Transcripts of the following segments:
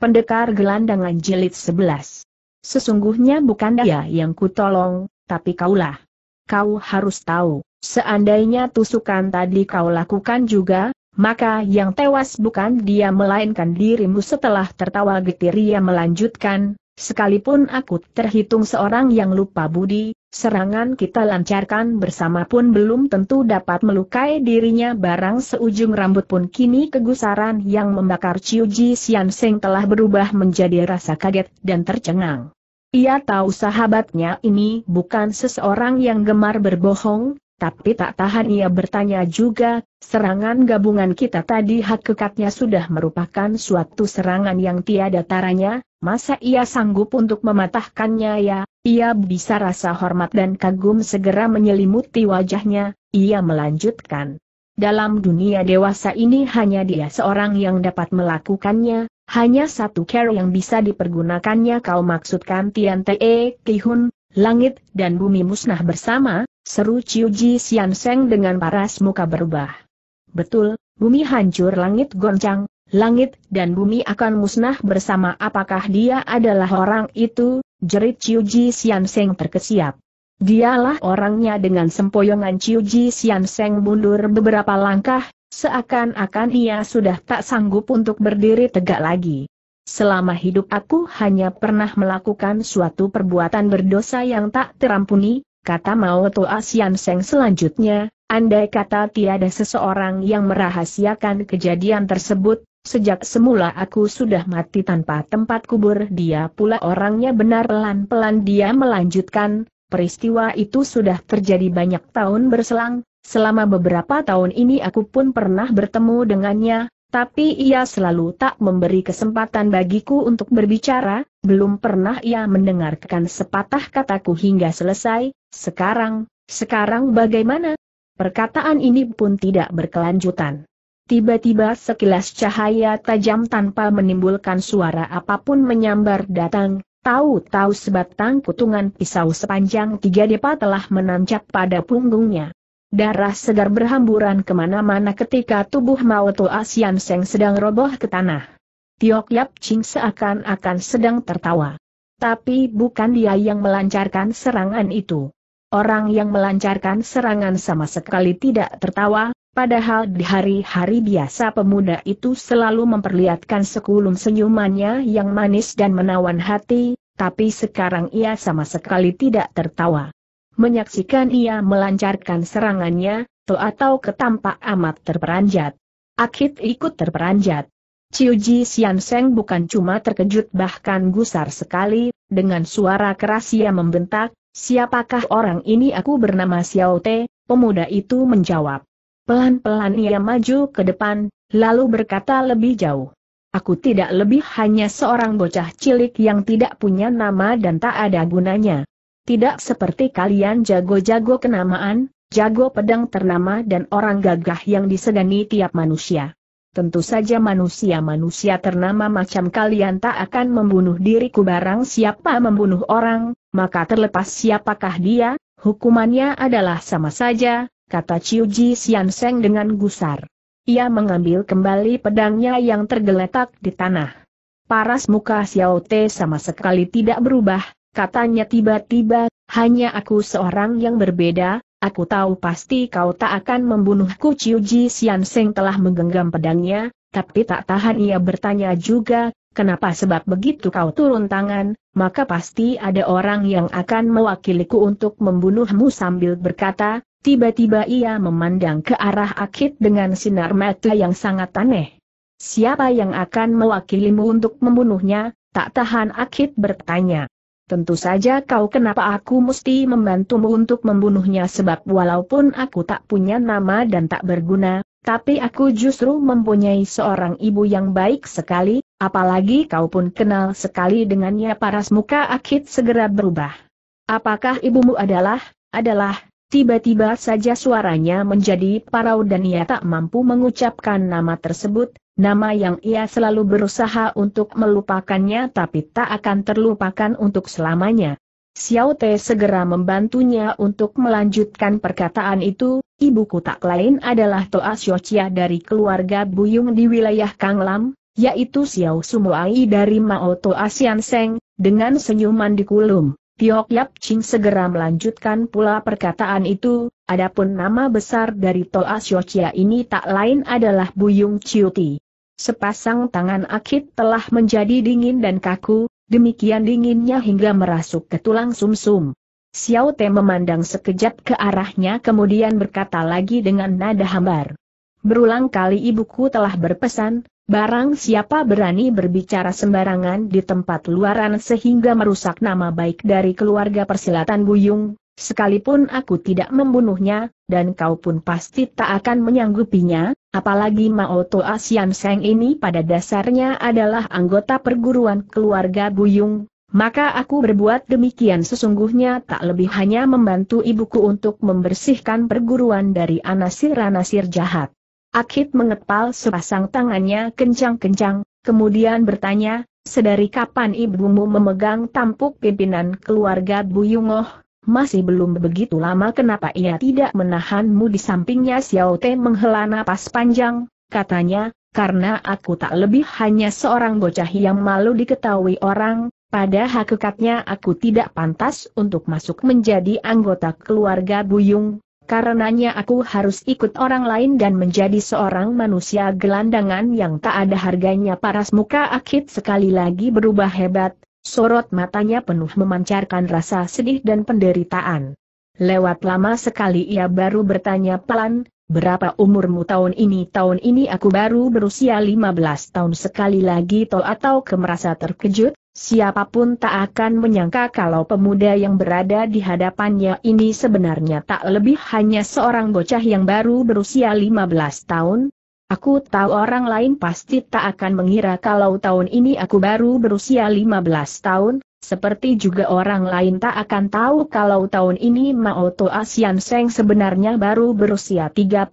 Pendekar Gelandangan Jilid 11. Sesungguhnya bukan dia yang kutolong, tapi kaulah. Kau harus tahu, seandainya tusukan tadi kau lakukan juga, maka yang tewas bukan dia melainkan dirimu setelah tertawa getir ia melanjutkan, sekalipun aku terhitung seorang yang lupa budi, Serangan kita lancarkan bersama pun belum tentu dapat melukai dirinya barang seujung rambut pun kini kegusaran yang membakar Ciuji Sian Seng telah berubah menjadi rasa kaget dan tercengang. Ia tahu sahabatnya ini bukan seseorang yang gemar berbohong, tapi tak tahan ia bertanya juga, serangan gabungan kita tadi hakikatnya sudah merupakan suatu serangan yang tiada taranya, Masa ia sanggup untuk mematahkannya ya? Ia bisa rasa hormat dan kagum segera menyelimuti wajahnya, ia melanjutkan. Dalam dunia dewasa ini hanya dia seorang yang dapat melakukannya, hanya satu cara yang bisa dipergunakannya kau maksudkan Tian Te Kihun, langit dan bumi musnah bersama, seru Chiu Ji Xian Seng dengan paras muka berubah. Betul, bumi hancur langit goncang, langit dan bumi akan musnah bersama apakah dia adalah orang itu, jerit Ciuji Seng terkesiap. Dialah orangnya dengan sempoyongan Ciuji Seng mundur beberapa langkah, seakan-akan ia sudah tak sanggup untuk berdiri tegak lagi. Selama hidup aku hanya pernah melakukan suatu perbuatan berdosa yang tak terampuni, kata Mao Toa Sian Seng selanjutnya, andai kata tiada seseorang yang merahasiakan kejadian tersebut, Sejak semula aku sudah mati tanpa tempat kubur dia pula orangnya benar pelan-pelan dia melanjutkan, peristiwa itu sudah terjadi banyak tahun berselang, selama beberapa tahun ini aku pun pernah bertemu dengannya, tapi ia selalu tak memberi kesempatan bagiku untuk berbicara, belum pernah ia mendengarkan sepatah kataku hingga selesai, sekarang, sekarang bagaimana? Perkataan ini pun tidak berkelanjutan. Tiba-tiba sekilas cahaya tajam tanpa menimbulkan suara apapun menyambar datang, tahu-tahu sebatang kutungan pisau sepanjang tiga depa telah menancap pada punggungnya. Darah segar berhamburan kemana-mana ketika tubuh Maoto Asian Seng sedang roboh ke tanah. Tiok Yap Ching seakan-akan sedang tertawa. Tapi bukan dia yang melancarkan serangan itu. Orang yang melancarkan serangan sama sekali tidak tertawa, Padahal di hari-hari biasa pemuda itu selalu memperlihatkan sekulum senyumannya yang manis dan menawan hati, tapi sekarang ia sama sekali tidak tertawa. Menyaksikan ia melancarkan serangannya, To atau ketampak amat terperanjat. Akit ikut terperanjat. Ciuji Sianseng bukan cuma terkejut bahkan gusar sekali, dengan suara keras ia membentak, siapakah orang ini aku bernama Xiao Te, pemuda itu menjawab. Pelan-pelan ia maju ke depan, lalu berkata lebih jauh. Aku tidak lebih hanya seorang bocah cilik yang tidak punya nama dan tak ada gunanya. Tidak seperti kalian jago-jago kenamaan, jago pedang ternama dan orang gagah yang disegani tiap manusia. Tentu saja manusia-manusia ternama macam kalian tak akan membunuh diriku barang siapa membunuh orang, maka terlepas siapakah dia, hukumannya adalah sama saja, kata Chiu Ji Sian Seng dengan gusar. Ia mengambil kembali pedangnya yang tergeletak di tanah. Paras muka Xiao Te sama sekali tidak berubah, katanya tiba-tiba, hanya aku seorang yang berbeda, aku tahu pasti kau tak akan membunuhku Chiu Ji Sian Seng telah menggenggam pedangnya, tapi tak tahan ia bertanya juga, kenapa sebab begitu kau turun tangan, maka pasti ada orang yang akan mewakiliku untuk membunuhmu sambil berkata, Tiba-tiba ia memandang ke arah Akit dengan sinar mata yang sangat aneh. Siapa yang akan mewakilimu untuk membunuhnya? Tak tahan Akit bertanya. Tentu saja kau kenapa aku mesti membantumu untuk membunuhnya sebab walaupun aku tak punya nama dan tak berguna, tapi aku justru mempunyai seorang ibu yang baik sekali, apalagi kau pun kenal sekali dengannya paras muka Akit segera berubah. Apakah ibumu adalah, adalah, Tiba-tiba saja suaranya menjadi parau dan ia tak mampu mengucapkan nama tersebut, nama yang ia selalu berusaha untuk melupakannya tapi tak akan terlupakan untuk selamanya. Xiao Te segera membantunya untuk melanjutkan perkataan itu, ibuku tak lain adalah Toa Xiochia dari keluarga Buyung di wilayah Kanglam, yaitu Xiao Sumuai dari Mao Toa Sianseng, dengan senyuman di kulum. Tiok Yap Ching segera melanjutkan pula perkataan itu, adapun nama besar dari Tol Siocia ini tak lain adalah Buyung Ciuti. Sepasang tangan Akit telah menjadi dingin dan kaku, demikian dinginnya hingga merasuk ke tulang sumsum. -sum. Xiao Te memandang sekejap ke arahnya kemudian berkata lagi dengan nada hambar. Berulang kali ibuku telah berpesan, Barang siapa berani berbicara sembarangan di tempat luaran sehingga merusak nama baik dari keluarga persilatan Buyung, sekalipun aku tidak membunuhnya, dan kau pun pasti tak akan menyanggupinya, apalagi Mao Toa Sian Seng ini pada dasarnya adalah anggota perguruan keluarga Buyung, maka aku berbuat demikian sesungguhnya tak lebih hanya membantu ibuku untuk membersihkan perguruan dari anasir-anasir jahat. Akit mengepal sepasang tangannya kencang-kencang, kemudian bertanya, sedari kapan ibumu memegang tampuk pimpinan keluarga Buyungoh? Masih belum begitu lama kenapa ia tidak menahanmu di sampingnya Xiao Te menghela napas panjang, katanya, karena aku tak lebih hanya seorang bocah yang malu diketahui orang, pada hakikatnya aku tidak pantas untuk masuk menjadi anggota keluarga Buyung, Karenanya aku harus ikut orang lain dan menjadi seorang manusia gelandangan yang tak ada harganya paras muka akit sekali lagi berubah hebat, sorot matanya penuh memancarkan rasa sedih dan penderitaan. Lewat lama sekali ia baru bertanya pelan, Berapa umurmu tahun ini? Tahun ini aku baru berusia 15 tahun sekali lagi Tol atau kemerasa terkejut, siapapun tak akan menyangka kalau pemuda yang berada di hadapannya ini sebenarnya tak lebih hanya seorang bocah yang baru berusia 15 tahun. Aku tahu orang lain pasti tak akan mengira kalau tahun ini aku baru berusia 15 tahun, seperti juga orang lain tak akan tahu kalau tahun ini Mao Toa Sian Seng sebenarnya baru berusia 35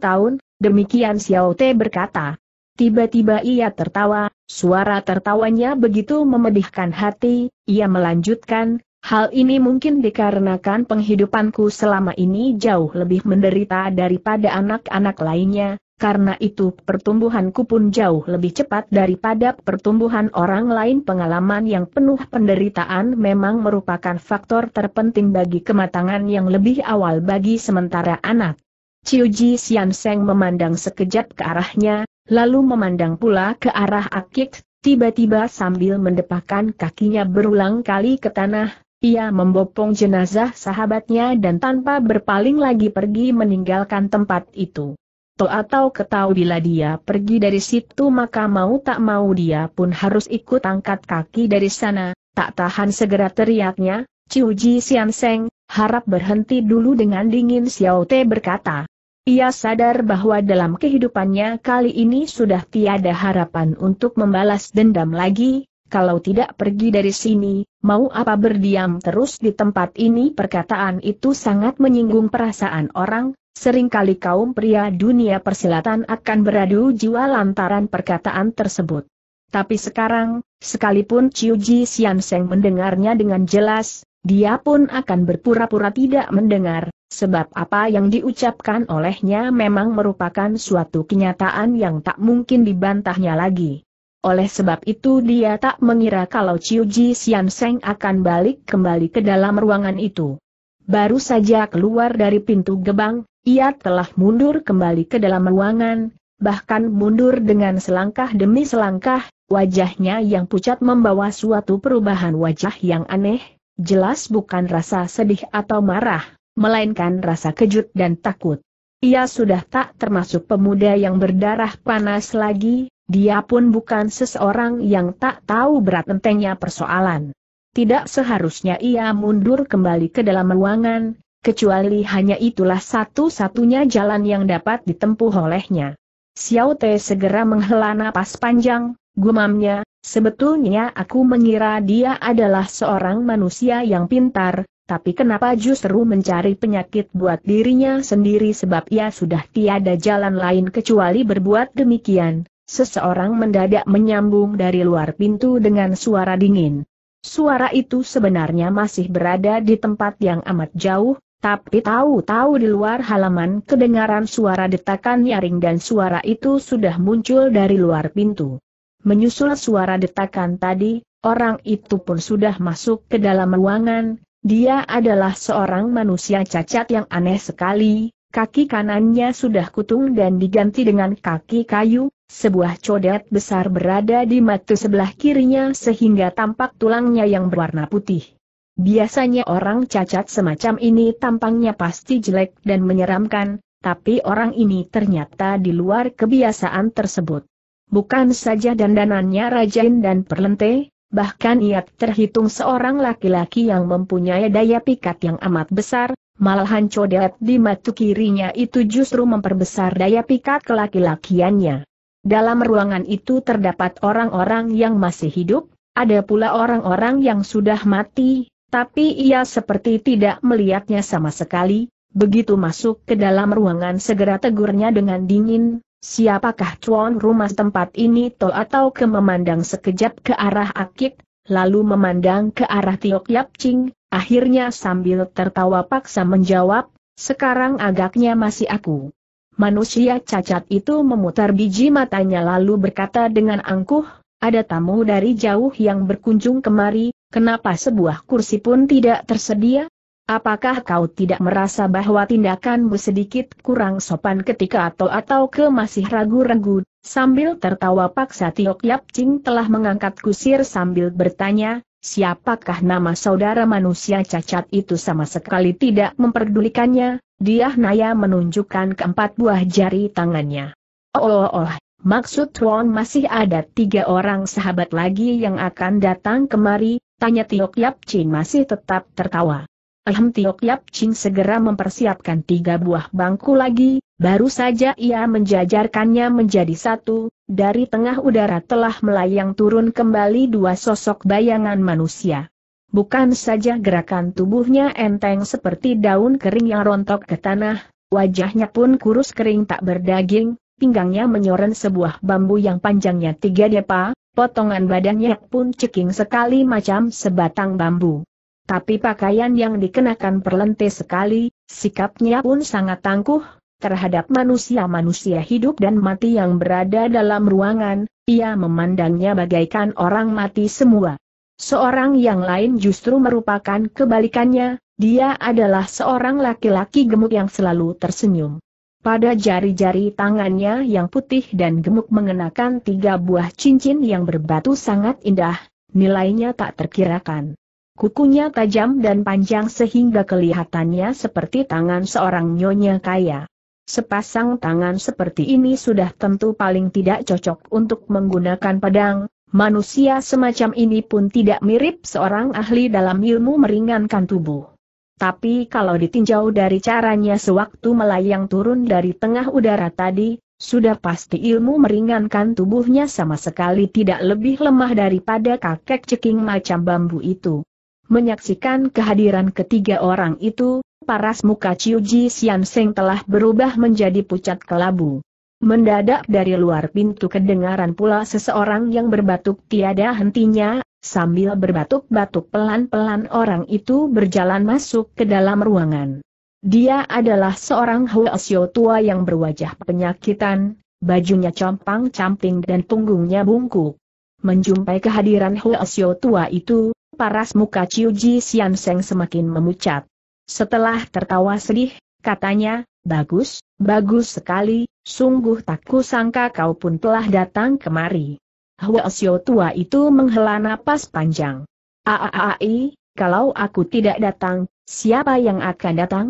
tahun, demikian Xiao Te berkata. Tiba-tiba ia tertawa, suara tertawanya begitu memedihkan hati, ia melanjutkan, hal ini mungkin dikarenakan penghidupanku selama ini jauh lebih menderita daripada anak-anak lainnya, karena itu pertumbuhanku pun jauh lebih cepat daripada pertumbuhan orang lain pengalaman yang penuh penderitaan memang merupakan faktor terpenting bagi kematangan yang lebih awal bagi sementara anak. Ciuji Sian Seng memandang sekejap ke arahnya, lalu memandang pula ke arah Akik, tiba-tiba sambil mendepakan kakinya berulang kali ke tanah, ia membopong jenazah sahabatnya dan tanpa berpaling lagi pergi meninggalkan tempat itu. Toh atau ketau bila dia pergi dari situ maka mau tak mau dia pun harus ikut angkat kaki dari sana, tak tahan segera teriaknya, Ciuji Sian Seng, harap berhenti dulu dengan dingin Xiao Te berkata. Ia sadar bahwa dalam kehidupannya kali ini sudah tiada harapan untuk membalas dendam lagi, kalau tidak pergi dari sini, mau apa berdiam terus di tempat ini perkataan itu sangat menyinggung perasaan orang, Seringkali kaum pria dunia persilatan akan beradu jiwa lantaran perkataan tersebut. Tapi sekarang, sekalipun Chiu Ji Xian Seng mendengarnya dengan jelas, dia pun akan berpura-pura tidak mendengar, sebab apa yang diucapkan olehnya memang merupakan suatu kenyataan yang tak mungkin dibantahnya lagi. Oleh sebab itu dia tak mengira kalau Chiu Ji Xian Seng akan balik kembali ke dalam ruangan itu. Baru saja keluar dari pintu gebang, ia telah mundur kembali ke dalam ruangan, bahkan mundur dengan selangkah demi selangkah, wajahnya yang pucat membawa suatu perubahan wajah yang aneh, jelas bukan rasa sedih atau marah, melainkan rasa kejut dan takut. Ia sudah tak termasuk pemuda yang berdarah panas lagi, dia pun bukan seseorang yang tak tahu berat entengnya persoalan. Tidak seharusnya ia mundur kembali ke dalam ruangan, kecuali hanya itulah satu-satunya jalan yang dapat ditempuh olehnya. Xiao Te segera menghela napas panjang, gumamnya, sebetulnya aku mengira dia adalah seorang manusia yang pintar, tapi kenapa justru mencari penyakit buat dirinya sendiri sebab ia sudah tiada jalan lain kecuali berbuat demikian. Seseorang mendadak menyambung dari luar pintu dengan suara dingin. Suara itu sebenarnya masih berada di tempat yang amat jauh, tapi tahu-tahu di luar halaman kedengaran suara detakan nyaring dan suara itu sudah muncul dari luar pintu. Menyusul suara detakan tadi, orang itu pun sudah masuk ke dalam ruangan, dia adalah seorang manusia cacat yang aneh sekali, kaki kanannya sudah kutung dan diganti dengan kaki kayu, sebuah codet besar berada di mata sebelah kirinya sehingga tampak tulangnya yang berwarna putih. Biasanya orang cacat semacam ini tampangnya pasti jelek dan menyeramkan, tapi orang ini ternyata di luar kebiasaan tersebut. Bukan saja dandanannya rajin dan perlente, bahkan ia terhitung seorang laki-laki yang mempunyai daya pikat yang amat besar, malahan codet di matu kirinya itu justru memperbesar daya pikat kelaki-lakiannya. Dalam ruangan itu terdapat orang-orang yang masih hidup, ada pula orang-orang yang sudah mati, tapi ia seperti tidak melihatnya sama sekali, begitu masuk ke dalam ruangan segera tegurnya dengan dingin, siapakah cuan rumah tempat ini Tol atau ke memandang sekejap ke arah akik, lalu memandang ke arah Tiok Yap Ching, akhirnya sambil tertawa paksa menjawab, sekarang agaknya masih aku. Manusia cacat itu memutar biji matanya lalu berkata dengan angkuh, ada tamu dari jauh yang berkunjung kemari, Kenapa sebuah kursi pun tidak tersedia? Apakah kau tidak merasa bahwa tindakanmu sedikit kurang sopan ketika atau atau ke masih ragu-ragu? Sambil tertawa paksa Tiok Yap Ching telah mengangkat kusir sambil bertanya, siapakah nama saudara manusia cacat itu sama sekali tidak memperdulikannya, dia naya menunjukkan keempat buah jari tangannya. Oh, oh, oh, maksud Tuan masih ada tiga orang sahabat lagi yang akan datang kemari, Tanya Tiok Yap Chin masih tetap tertawa. Ahem Tiok Yap Chin segera mempersiapkan tiga buah bangku lagi, baru saja ia menjajarkannya menjadi satu, dari tengah udara telah melayang turun kembali dua sosok bayangan manusia. Bukan saja gerakan tubuhnya enteng seperti daun kering yang rontok ke tanah, wajahnya pun kurus kering tak berdaging, pinggangnya menyoren sebuah bambu yang panjangnya tiga depa, potongan badannya pun ceking sekali macam sebatang bambu. Tapi pakaian yang dikenakan perlente sekali, sikapnya pun sangat tangguh, terhadap manusia-manusia hidup dan mati yang berada dalam ruangan, ia memandangnya bagaikan orang mati semua. Seorang yang lain justru merupakan kebalikannya, dia adalah seorang laki-laki gemuk yang selalu tersenyum. Pada jari-jari tangannya yang putih dan gemuk mengenakan tiga buah cincin yang berbatu sangat indah, nilainya tak terkirakan. Kukunya tajam dan panjang sehingga kelihatannya seperti tangan seorang nyonya kaya. Sepasang tangan seperti ini sudah tentu paling tidak cocok untuk menggunakan pedang, manusia semacam ini pun tidak mirip seorang ahli dalam ilmu meringankan tubuh. Tapi kalau ditinjau dari caranya sewaktu melayang turun dari tengah udara tadi, sudah pasti ilmu meringankan tubuhnya sama sekali tidak lebih lemah daripada kakek ceking macam bambu itu. Menyaksikan kehadiran ketiga orang itu, paras muka Ciuji Sian Seng telah berubah menjadi pucat kelabu. Mendadak dari luar pintu kedengaran pula seseorang yang berbatuk tiada hentinya, sambil berbatuk-batuk pelan-pelan orang itu berjalan masuk ke dalam ruangan. Dia adalah seorang Huasio tua yang berwajah penyakitan, bajunya compang-camping dan punggungnya bungkuk. Menjumpai kehadiran Huasio tua itu, paras muka ji Sian Sianseng semakin memucat. Setelah tertawa sedih, katanya, Bagus, Bagus sekali, sungguh tak kusangka kau pun telah datang kemari. Huasio tua itu menghela napas panjang. Aaai, kalau aku tidak datang, siapa yang akan datang?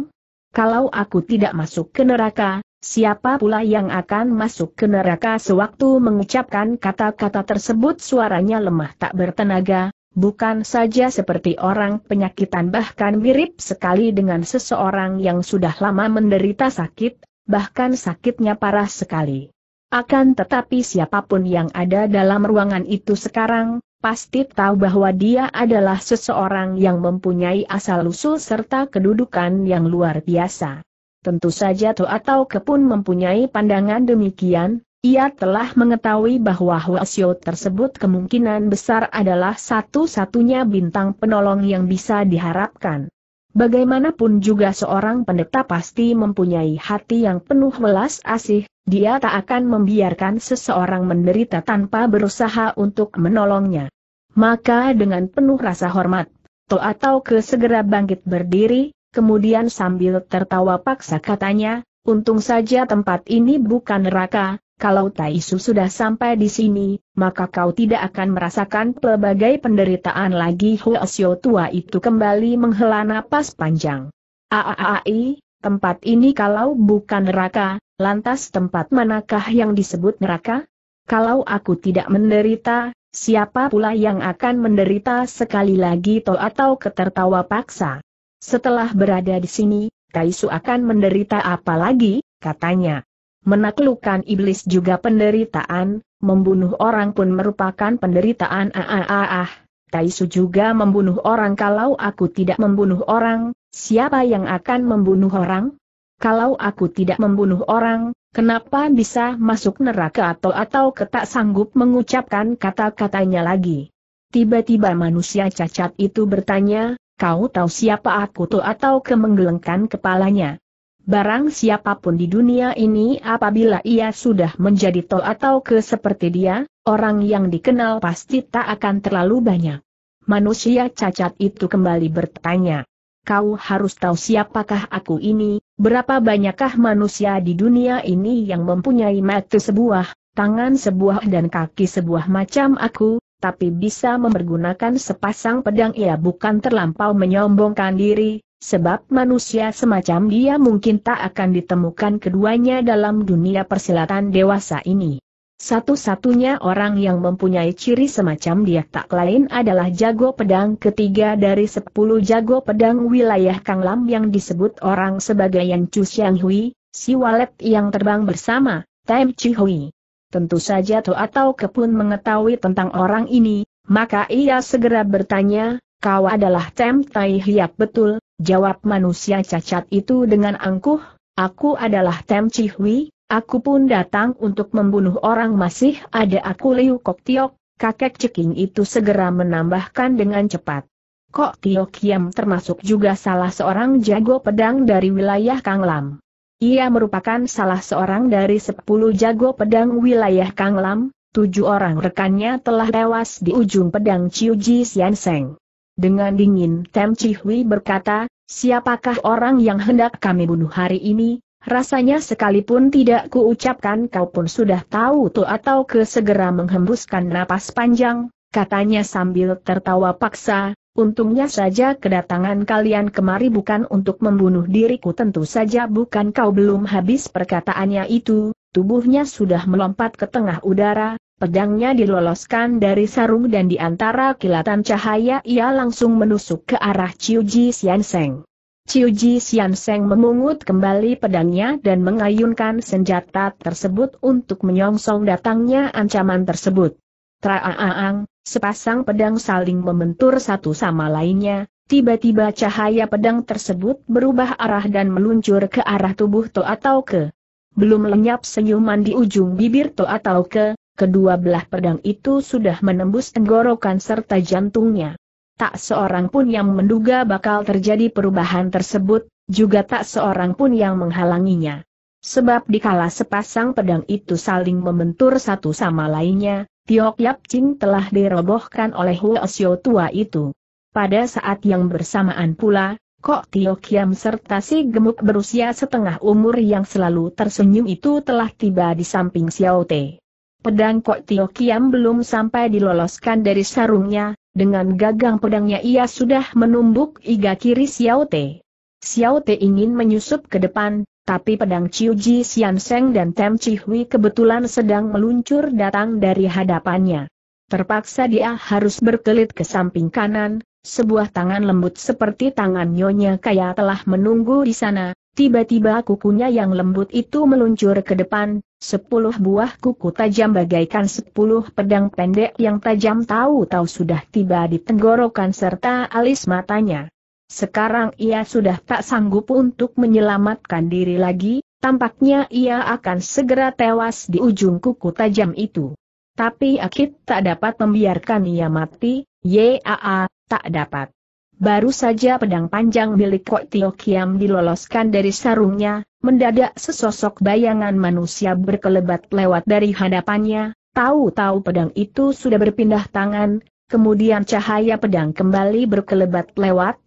Kalau aku tidak masuk ke neraka, siapa pula yang akan masuk ke neraka sewaktu mengucapkan kata-kata tersebut suaranya lemah tak bertenaga, bukan saja seperti orang penyakitan bahkan mirip sekali dengan seseorang yang sudah lama menderita sakit, bahkan sakitnya parah sekali. Akan tetapi siapapun yang ada dalam ruangan itu sekarang, pasti tahu bahwa dia adalah seseorang yang mempunyai asal-usul serta kedudukan yang luar biasa. Tentu saja tu atau Kepun mempunyai pandangan demikian, ia telah mengetahui bahwa Huasyo tersebut kemungkinan besar adalah satu-satunya bintang penolong yang bisa diharapkan. Bagaimanapun juga seorang pendeta pasti mempunyai hati yang penuh belas asih, dia tak akan membiarkan seseorang menderita tanpa berusaha untuk menolongnya. Maka dengan penuh rasa hormat, To atau ke segera bangkit berdiri, kemudian sambil tertawa paksa katanya, untung saja tempat ini bukan neraka, kalau Taisu sudah sampai di sini, maka kau tidak akan merasakan pelbagai penderitaan lagi Huo tua itu kembali menghela napas panjang. Aaai, tempat ini kalau bukan neraka, lantas tempat manakah yang disebut neraka? Kalau aku tidak menderita, siapa pula yang akan menderita sekali lagi to atau ketertawa paksa? Setelah berada di sini, Taisu akan menderita apa lagi, katanya. Menaklukkan iblis juga penderitaan, membunuh orang pun merupakan penderitaan ah ah ah ah. Taisu juga membunuh orang kalau aku tidak membunuh orang, siapa yang akan membunuh orang? Kalau aku tidak membunuh orang, kenapa bisa masuk neraka atau atau ketak sanggup mengucapkan kata-katanya lagi? Tiba-tiba manusia cacat itu bertanya, kau tahu siapa aku tuh atau kemenggelengkan kepalanya. Barang siapapun di dunia ini apabila ia sudah menjadi tol atau ke seperti dia, orang yang dikenal pasti tak akan terlalu banyak. Manusia cacat itu kembali bertanya. Kau harus tahu siapakah aku ini, berapa banyakkah manusia di dunia ini yang mempunyai mata sebuah, tangan sebuah dan kaki sebuah macam aku, tapi bisa mempergunakan sepasang pedang ia bukan terlampau menyombongkan diri, sebab manusia semacam dia mungkin tak akan ditemukan keduanya dalam dunia persilatan dewasa ini. Satu-satunya orang yang mempunyai ciri semacam dia tak lain adalah jago pedang ketiga dari sepuluh jago pedang wilayah Kang Lam yang disebut orang sebagai Yan Chu Xiang Hui, si walet yang terbang bersama, Tem Chi Hui. Tentu saja Tu atau Kepun mengetahui tentang orang ini, maka ia segera bertanya, Kau adalah Tem Tai Hiap betul, jawab manusia cacat itu dengan angkuh, aku adalah Tem Chihui, aku pun datang untuk membunuh orang masih ada aku Liu Kok Tiok, kakek ceking itu segera menambahkan dengan cepat. Kok Tio Yam termasuk juga salah seorang jago pedang dari wilayah Kanglam. Ia merupakan salah seorang dari sepuluh jago pedang wilayah Kanglam, tujuh orang rekannya telah tewas di ujung pedang Chiu Ji Sian Seng. Dengan dingin Tem Chi berkata, siapakah orang yang hendak kami bunuh hari ini, rasanya sekalipun tidak kuucapkan kau pun sudah tahu tuh atau segera menghembuskan napas panjang, katanya sambil tertawa paksa, untungnya saja kedatangan kalian kemari bukan untuk membunuh diriku tentu saja bukan kau belum habis perkataannya itu, tubuhnya sudah melompat ke tengah udara, Pedangnya diloloskan dari sarung dan di antara kilatan cahaya ia langsung menusuk ke arah Ciuji Xianseng. Ciuji Xianseng memungut kembali pedangnya dan mengayunkan senjata tersebut untuk menyongsong datangnya ancaman tersebut. Traaang, sepasang pedang saling membentur satu sama lainnya, tiba-tiba cahaya pedang tersebut berubah arah dan meluncur ke arah tubuh To atau ke. Belum lenyap senyuman di ujung bibir To atau ke, Kedua belah pedang itu sudah menembus tenggorokan serta jantungnya. Tak seorang pun yang menduga bakal terjadi perubahan tersebut, juga tak seorang pun yang menghalanginya. Sebab dikala sepasang pedang itu saling membentur satu sama lainnya, Tiok Yap Ching telah dirobohkan oleh Huosio tua itu. Pada saat yang bersamaan pula, Kok Tio Kiam serta si gemuk berusia setengah umur yang selalu tersenyum itu telah tiba di samping Xiao Te. Pedang Kok Tio Kiam belum sampai diloloskan dari sarungnya, dengan gagang pedangnya ia sudah menumbuk iga kiri Xiao Te. Xiao Te ingin menyusup ke depan, tapi pedang Chiu Ji Xian Seng dan Tem Chi Hui kebetulan sedang meluncur datang dari hadapannya. Terpaksa dia harus berkelit ke samping kanan, sebuah tangan lembut seperti tangan Nyonya Kaya telah menunggu di sana, Tiba-tiba kukunya yang lembut itu meluncur ke depan, sepuluh buah kuku tajam bagaikan sepuluh pedang pendek yang tajam tahu-tahu sudah tiba di tenggorokan serta alis matanya. Sekarang ia sudah tak sanggup untuk menyelamatkan diri lagi, tampaknya ia akan segera tewas di ujung kuku tajam itu. Tapi Akit tak dapat membiarkan ia mati, Yaa, tak dapat. Baru saja pedang panjang milik Kok Tio Kiam diloloskan dari sarungnya, mendadak sesosok bayangan manusia berkelebat lewat dari hadapannya, tahu-tahu pedang itu sudah berpindah tangan, kemudian cahaya pedang kembali berkelebat lewat,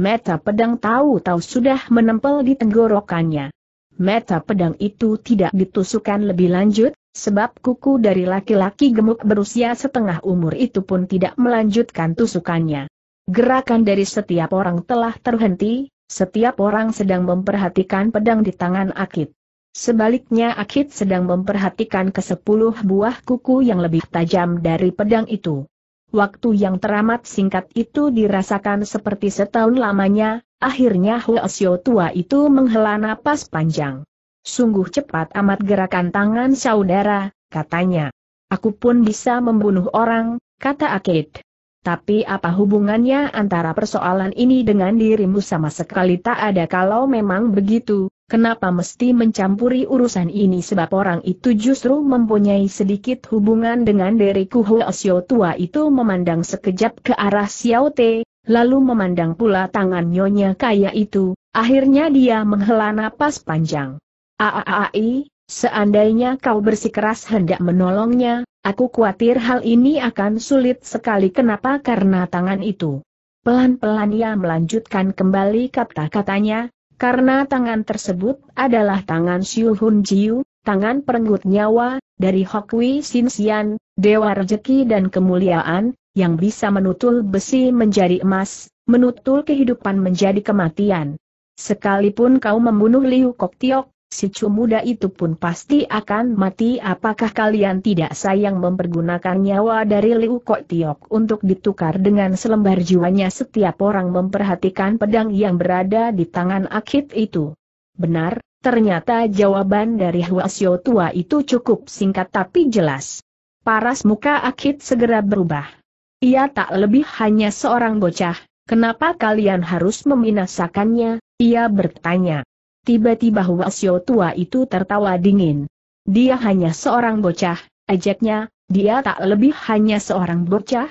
meta pedang tahu-tahu sudah menempel di tenggorokannya. Meta pedang itu tidak ditusukan lebih lanjut, sebab kuku dari laki-laki gemuk berusia setengah umur itu pun tidak melanjutkan tusukannya. Gerakan dari setiap orang telah terhenti, setiap orang sedang memperhatikan pedang di tangan Akit. Sebaliknya Akit sedang memperhatikan ke sepuluh buah kuku yang lebih tajam dari pedang itu. Waktu yang teramat singkat itu dirasakan seperti setahun lamanya, akhirnya Hoesyo tua itu menghela napas panjang. Sungguh cepat amat gerakan tangan saudara, katanya. Aku pun bisa membunuh orang, kata Akit. Tapi apa hubungannya antara persoalan ini dengan dirimu sama sekali tak ada kalau memang begitu, kenapa mesti mencampuri urusan ini sebab orang itu justru mempunyai sedikit hubungan dengan diriku Hoesyo tua itu memandang sekejap ke arah Xiao Te, lalu memandang pula tangan nyonya kaya itu, akhirnya dia menghela napas panjang. Aaai, seandainya kau bersikeras hendak menolongnya, Aku khawatir hal ini akan sulit sekali kenapa karena tangan itu. Pelan-pelan ia melanjutkan kembali kata-katanya, karena tangan tersebut adalah tangan Siu Hun Jiu, tangan perenggut nyawa, dari Hokwi Sin Sian, dewa rejeki dan kemuliaan, yang bisa menutul besi menjadi emas, menutul kehidupan menjadi kematian. Sekalipun kau membunuh Liu Kok Tiok, si muda itu pun pasti akan mati apakah kalian tidak sayang mempergunakan nyawa dari Liu Kok Tiok untuk ditukar dengan selembar jiwanya setiap orang memperhatikan pedang yang berada di tangan Akit itu. Benar, ternyata jawaban dari Hwa tua itu cukup singkat tapi jelas. Paras muka Akit segera berubah. Ia tak lebih hanya seorang bocah, kenapa kalian harus membinasakannya, ia bertanya. Tiba-tiba Huasyo tua itu tertawa dingin. Dia hanya seorang bocah, ajaknya, dia tak lebih hanya seorang bocah.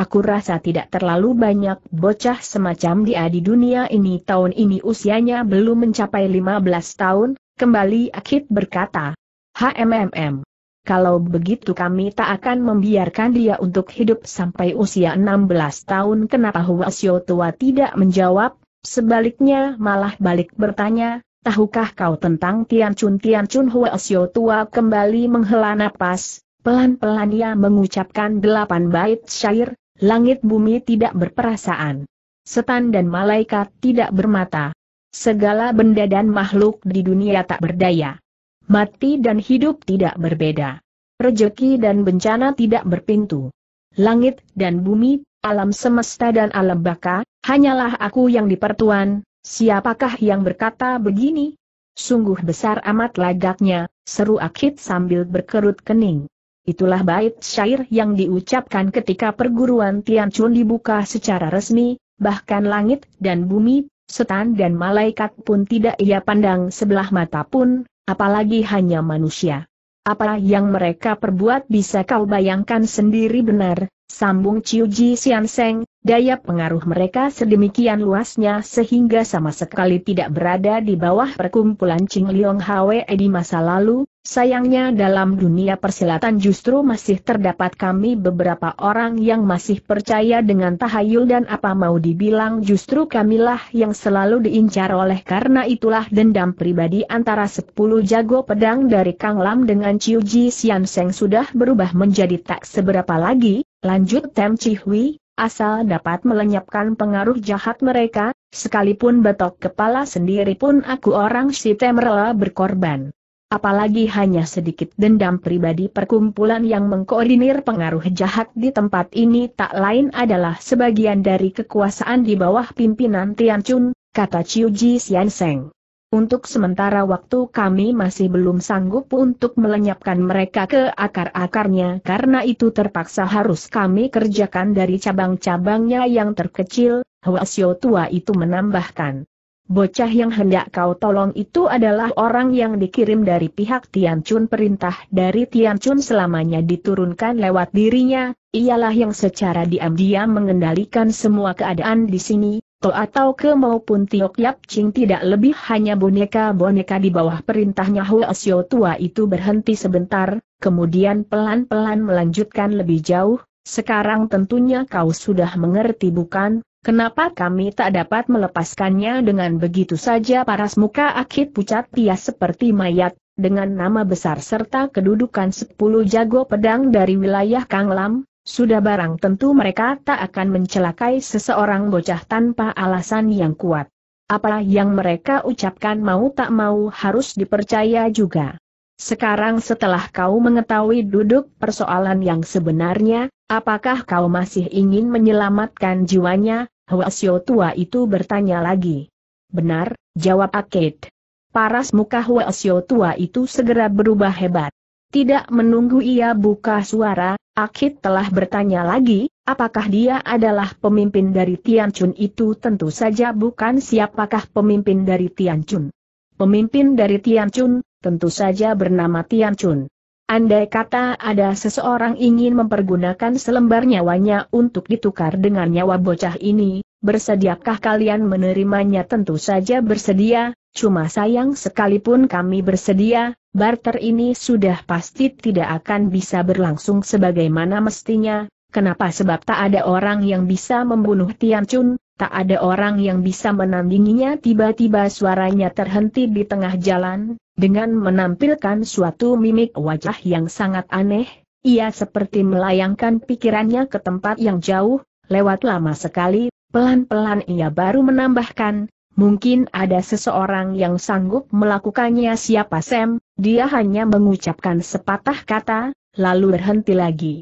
Aku rasa tidak terlalu banyak bocah semacam dia di dunia ini tahun ini usianya belum mencapai 15 tahun, kembali Akit berkata. HMMM. Kalau begitu kami tak akan membiarkan dia untuk hidup sampai usia 16 tahun. Kenapa Huasyo tua tidak menjawab? Sebaliknya malah balik bertanya, tahukah kau tentang Tian Chun Tian Chun Huasyo tua kembali menghela napas, pelan-pelan ia mengucapkan delapan bait syair, langit bumi tidak berperasaan. Setan dan malaikat tidak bermata. Segala benda dan makhluk di dunia tak berdaya. Mati dan hidup tidak berbeda. Rejeki dan bencana tidak berpintu. Langit dan bumi, alam semesta dan alam baka, Hanyalah aku yang dipertuan, siapakah yang berkata begini? Sungguh besar amat lagaknya, seru Akhid sambil berkerut kening. Itulah bait syair yang diucapkan ketika perguruan Tian Tianchun dibuka secara resmi, bahkan langit dan bumi, setan dan malaikat pun tidak ia pandang sebelah mata pun, apalagi hanya manusia. Apa yang mereka perbuat bisa kau bayangkan sendiri benar, sambung Sian Seng, daya pengaruh mereka sedemikian luasnya sehingga sama sekali tidak berada di bawah perkumpulan Ching Liong Hwe di masa lalu, Sayangnya dalam dunia persilatan justru masih terdapat kami beberapa orang yang masih percaya dengan tahayul dan apa mau dibilang justru kamilah yang selalu diincar oleh karena itulah dendam pribadi antara sepuluh jago pedang dari Kang Lam dengan Ciu Ji Sian Seng sudah berubah menjadi tak seberapa lagi, lanjut Tem Chi Hui, asal dapat melenyapkan pengaruh jahat mereka, sekalipun betok kepala sendiri pun aku orang si Rela berkorban. Apalagi hanya sedikit dendam pribadi perkumpulan yang mengkoordinir pengaruh jahat di tempat ini tak lain adalah sebagian dari kekuasaan di bawah pimpinan Tian Chun, kata Chiu Ji Untuk sementara waktu kami masih belum sanggup untuk melenyapkan mereka ke akar-akarnya karena itu terpaksa harus kami kerjakan dari cabang-cabangnya yang terkecil, Hwasyo Tua itu menambahkan. Bocah yang hendak kau tolong itu adalah orang yang dikirim dari pihak Tianchun perintah dari Tianchun selamanya diturunkan lewat dirinya, ialah yang secara diam-diam mengendalikan semua keadaan di sini, To atau Ke maupun Tiok Yap Ching tidak lebih hanya boneka-boneka di bawah perintahnya Hua Xiao Tua itu berhenti sebentar, kemudian pelan-pelan melanjutkan lebih jauh, sekarang tentunya kau sudah mengerti bukan, Kenapa kami tak dapat melepaskannya dengan begitu saja paras muka akit pucat pias seperti mayat, dengan nama besar serta kedudukan sepuluh jago pedang dari wilayah Kanglam, sudah barang tentu mereka tak akan mencelakai seseorang bocah tanpa alasan yang kuat. Apalah yang mereka ucapkan mau tak mau harus dipercaya juga. Sekarang setelah kau mengetahui duduk persoalan yang sebenarnya, apakah kau masih ingin menyelamatkan jiwanya, Hua Huasyo tua itu bertanya lagi. Benar, jawab Akid. Paras muka Hua Huasyo tua itu segera berubah hebat. Tidak menunggu ia buka suara, Akid telah bertanya lagi, apakah dia adalah pemimpin dari Tian Chun itu tentu saja bukan siapakah pemimpin dari Tian Chun? Pemimpin dari Tian Chun, tentu saja bernama Tian Chun. Andai kata ada seseorang ingin mempergunakan selembar nyawanya untuk ditukar dengan nyawa bocah ini, bersediakah kalian menerimanya? Tentu saja bersedia, cuma sayang sekalipun kami bersedia, barter ini sudah pasti tidak akan bisa berlangsung sebagaimana mestinya. Kenapa sebab tak ada orang yang bisa membunuh Tian Chun, tak ada orang yang bisa menandinginya tiba-tiba suaranya terhenti di tengah jalan, dengan menampilkan suatu mimik wajah yang sangat aneh, ia seperti melayangkan pikirannya ke tempat yang jauh, lewat lama sekali, pelan-pelan ia baru menambahkan, mungkin ada seseorang yang sanggup melakukannya siapa Sam, dia hanya mengucapkan sepatah kata, lalu berhenti lagi.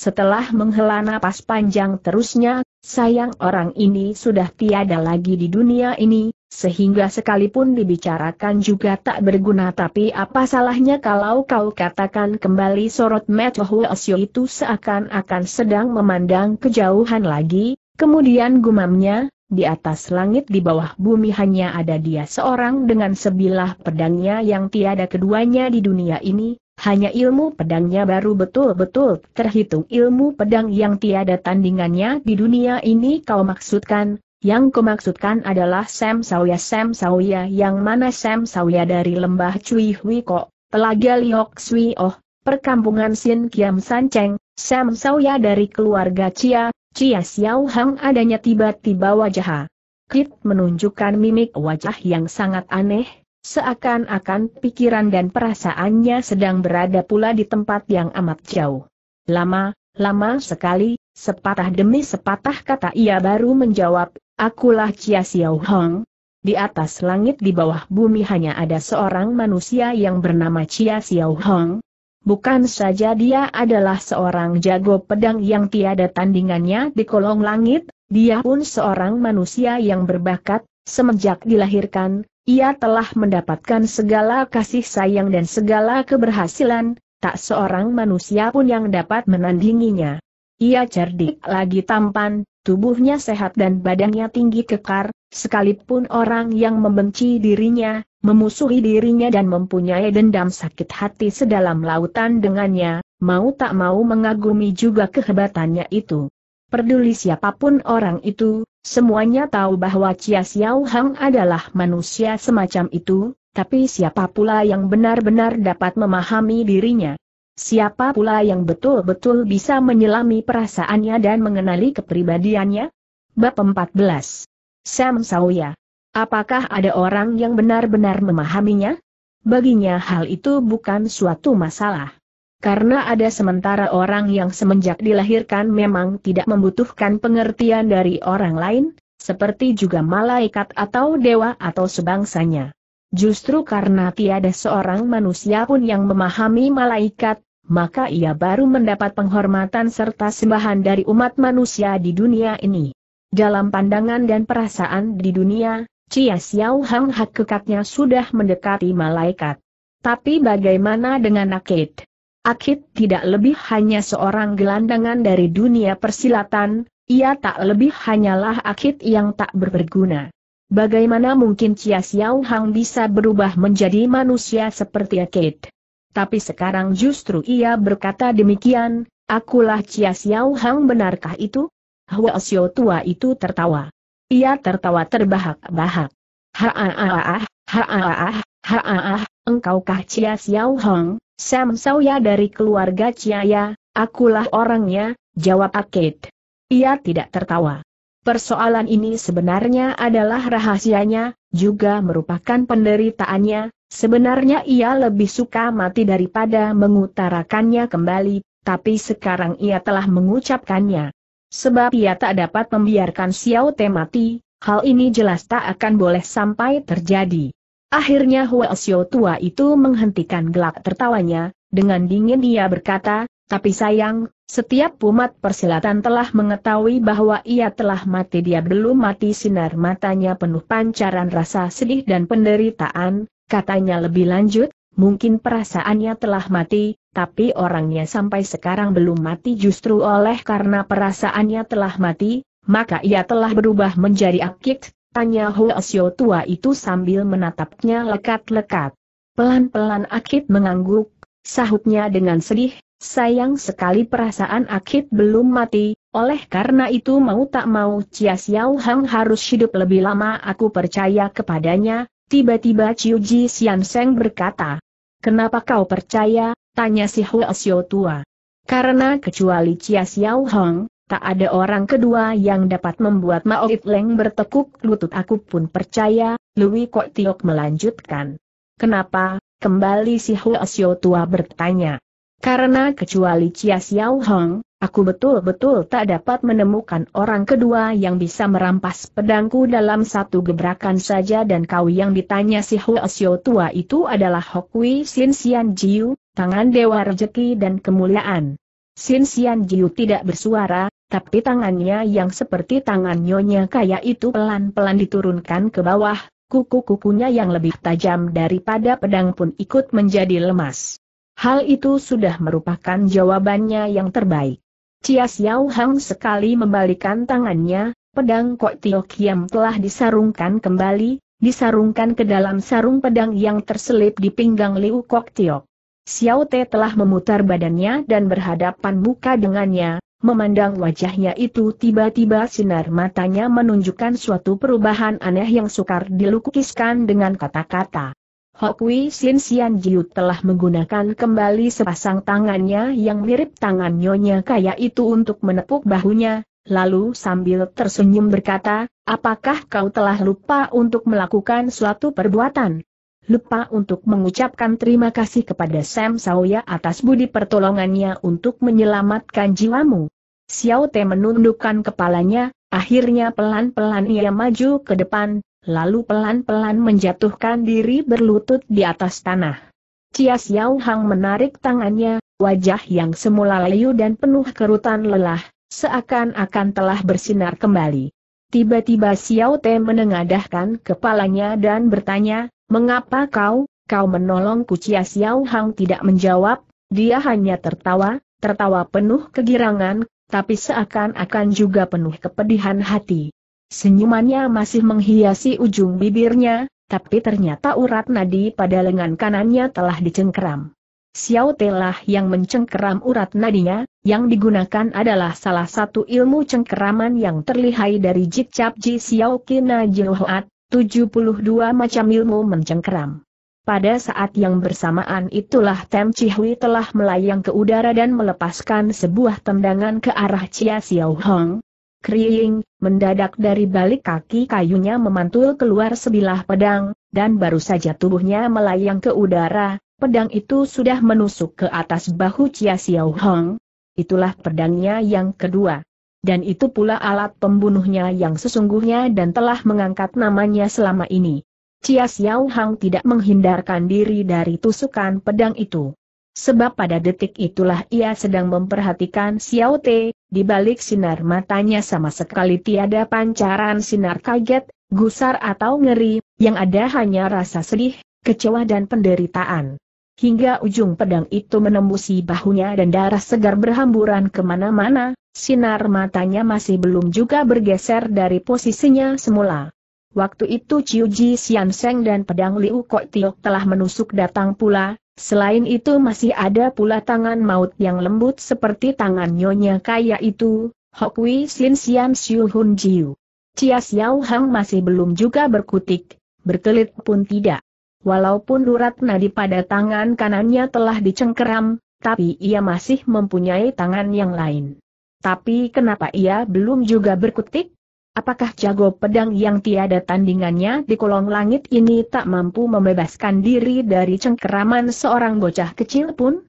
Setelah menghela napas panjang terusnya, sayang orang ini sudah tiada lagi di dunia ini, sehingga sekalipun dibicarakan juga tak berguna tapi apa salahnya kalau kau katakan kembali sorot Meto Huasyo itu seakan-akan sedang memandang kejauhan lagi, kemudian gumamnya, di atas langit di bawah bumi hanya ada dia seorang dengan sebilah pedangnya yang tiada keduanya di dunia ini, hanya ilmu pedangnya baru betul-betul terhitung ilmu pedang yang tiada tandingannya di dunia ini kau maksudkan. Yang kau maksudkan adalah Sam Sawya Sam Sawya yang mana Sam Sawya dari lembah Cui Hui Kok, Telaga Liok Sui Oh, perkampungan Sin Kiam San Cheng, Sam Sawya dari keluarga Chia Chia Xiao Hang adanya tiba-tiba wajah. Kit menunjukkan mimik wajah yang sangat aneh, Seakan-akan pikiran dan perasaannya sedang berada pula di tempat yang amat jauh. Lama, lama sekali, sepatah demi sepatah kata ia baru menjawab, akulah Chia Xiao Hong. Di atas langit di bawah bumi hanya ada seorang manusia yang bernama Chia Xiao Hong. Bukan saja dia adalah seorang jago pedang yang tiada tandingannya di kolong langit, dia pun seorang manusia yang berbakat, semenjak dilahirkan, ia telah mendapatkan segala kasih sayang dan segala keberhasilan, tak seorang manusia pun yang dapat menandinginya. Ia cerdik lagi tampan, tubuhnya sehat dan badannya tinggi kekar, sekalipun orang yang membenci dirinya, memusuhi dirinya dan mempunyai dendam sakit hati sedalam lautan dengannya, mau tak mau mengagumi juga kehebatannya itu. Peduli siapapun orang itu, semuanya tahu bahwa Chia Xiao Hang adalah manusia semacam itu, tapi siapa pula yang benar-benar dapat memahami dirinya? Siapa pula yang betul-betul bisa menyelami perasaannya dan mengenali kepribadiannya? Bab 14. Sam Sawya. Apakah ada orang yang benar-benar memahaminya? Baginya hal itu bukan suatu masalah karena ada sementara orang yang semenjak dilahirkan memang tidak membutuhkan pengertian dari orang lain, seperti juga malaikat atau dewa atau sebangsanya. Justru karena tiada seorang manusia pun yang memahami malaikat, maka ia baru mendapat penghormatan serta sembahan dari umat manusia di dunia ini. Dalam pandangan dan perasaan di dunia, Cia Xiao Hang kekatnya sudah mendekati malaikat. Tapi bagaimana dengan Nakid? Akit tidak lebih hanya seorang gelandangan dari dunia persilatan, ia tak lebih hanyalah Akit yang tak berguna. Bagaimana mungkin Chia Xiao Hang bisa berubah menjadi manusia seperti Akit? Tapi sekarang justru ia berkata demikian, akulah Chia Xiao Hang benarkah itu? Hua Xiao tua itu tertawa. Ia tertawa terbahak-bahak. Ha ah ah ah, ha ah ah, ha ah ah, engkaukah Chia Xiao Hang? Sam Sawya dari keluarga Ciaya, akulah orangnya, jawab Akid. Ia tidak tertawa. Persoalan ini sebenarnya adalah rahasianya, juga merupakan penderitaannya, sebenarnya ia lebih suka mati daripada mengutarakannya kembali, tapi sekarang ia telah mengucapkannya. Sebab ia tak dapat membiarkan Xiao Te mati, hal ini jelas tak akan boleh sampai terjadi. Akhirnya Xiao tua itu menghentikan gelak tertawanya, dengan dingin dia berkata, tapi sayang, setiap umat persilatan telah mengetahui bahwa ia telah mati dia belum mati sinar matanya penuh pancaran rasa sedih dan penderitaan, katanya lebih lanjut, mungkin perasaannya telah mati, tapi orangnya sampai sekarang belum mati justru oleh karena perasaannya telah mati, maka ia telah berubah menjadi akik, Tanya Hoesio tua itu sambil menatapnya lekat-lekat. Pelan-pelan Akit mengangguk, sahutnya dengan sedih, sayang sekali perasaan Akit belum mati, oleh karena itu mau tak mau Chia Xiao Hang harus hidup lebih lama aku percaya kepadanya, tiba-tiba Chiu Ji Xian Seng berkata. Kenapa kau percaya, tanya si Hoesio tua. Karena kecuali Chia Xiao Hang, Tak ada orang kedua yang dapat membuat Mao Leng bertekuk lutut aku pun percaya, Lui Kok Tiok melanjutkan. Kenapa? Kembali si Hua Xiao tua bertanya. Karena kecuali Chia Xiao Hong, aku betul-betul tak dapat menemukan orang kedua yang bisa merampas pedangku dalam satu gebrakan saja dan kau yang ditanya si Hua Xiao tua itu adalah Hokui Xin Xian Jiu, tangan dewa rejeki dan kemuliaan. Xin Xian Jiu tidak bersuara, tapi tangannya yang seperti tangan nyonya kaya itu pelan-pelan diturunkan ke bawah, kuku-kukunya yang lebih tajam daripada pedang pun ikut menjadi lemas. Hal itu sudah merupakan jawabannya yang terbaik. Cia Xiao Hang sekali membalikan tangannya, pedang Kok Tio Kiam telah disarungkan kembali, disarungkan ke dalam sarung pedang yang terselip di pinggang Liu Kok Tio. Xiao Te telah memutar badannya dan berhadapan muka dengannya, Memandang wajahnya itu tiba-tiba sinar matanya menunjukkan suatu perubahan aneh yang sukar dilukiskan dengan kata-kata. Hokwi Sin Sian Jiu telah menggunakan kembali sepasang tangannya yang mirip tangan Nyonya Kaya itu untuk menepuk bahunya, lalu sambil tersenyum berkata, apakah kau telah lupa untuk melakukan suatu perbuatan? lupa untuk mengucapkan terima kasih kepada Sam Sawya atas budi pertolongannya untuk menyelamatkan jiwamu. Xiao Te menundukkan kepalanya, akhirnya pelan-pelan ia maju ke depan, lalu pelan-pelan menjatuhkan diri berlutut di atas tanah. Cia Xiao Hang menarik tangannya, wajah yang semula layu dan penuh kerutan lelah, seakan-akan telah bersinar kembali. Tiba-tiba Xiao Te menengadahkan kepalanya dan bertanya, Mengapa kau, kau menolongku Kucia Xiao Hang tidak menjawab, dia hanya tertawa, tertawa penuh kegirangan, tapi seakan-akan juga penuh kepedihan hati. Senyumannya masih menghiasi ujung bibirnya, tapi ternyata urat nadi pada lengan kanannya telah dicengkeram. Xiao telah yang mencengkeram urat nadinya, yang digunakan adalah salah satu ilmu cengkeraman yang terlihai dari Cap Ji Xiao Kina Jihoat, 72 macam ilmu mencengkeram. Pada saat yang bersamaan itulah Tem Chihui telah melayang ke udara dan melepaskan sebuah tendangan ke arah Chia Xiao Hong. Kriing, mendadak dari balik kaki kayunya memantul keluar sebilah pedang, dan baru saja tubuhnya melayang ke udara, pedang itu sudah menusuk ke atas bahu Chia Xiao Hong. Itulah pedangnya yang kedua dan itu pula alat pembunuhnya yang sesungguhnya dan telah mengangkat namanya selama ini. Chia Xiao Hang tidak menghindarkan diri dari tusukan pedang itu. Sebab pada detik itulah ia sedang memperhatikan Xiao Te, di balik sinar matanya sama sekali tiada pancaran sinar kaget, gusar atau ngeri, yang ada hanya rasa sedih, kecewa dan penderitaan. Hingga ujung pedang itu menembusi bahunya dan darah segar berhamburan kemana-mana, Sinar matanya masih belum juga bergeser dari posisinya semula. Waktu itu Chiu Ji Xian Seng dan pedang Liu Kok Tiok telah menusuk datang pula, selain itu masih ada pula tangan maut yang lembut seperti tangan Nyonya Kaya itu, Hokwi Sin Xian Xiu Hun Jiu. Chia Xiao Hang masih belum juga berkutik, berkelit pun tidak. Walaupun urat nadi pada tangan kanannya telah dicengkeram, tapi ia masih mempunyai tangan yang lain. Tapi kenapa ia belum juga berkutik? Apakah jago pedang yang tiada tandingannya di kolong langit ini tak mampu membebaskan diri dari cengkeraman seorang bocah kecil pun?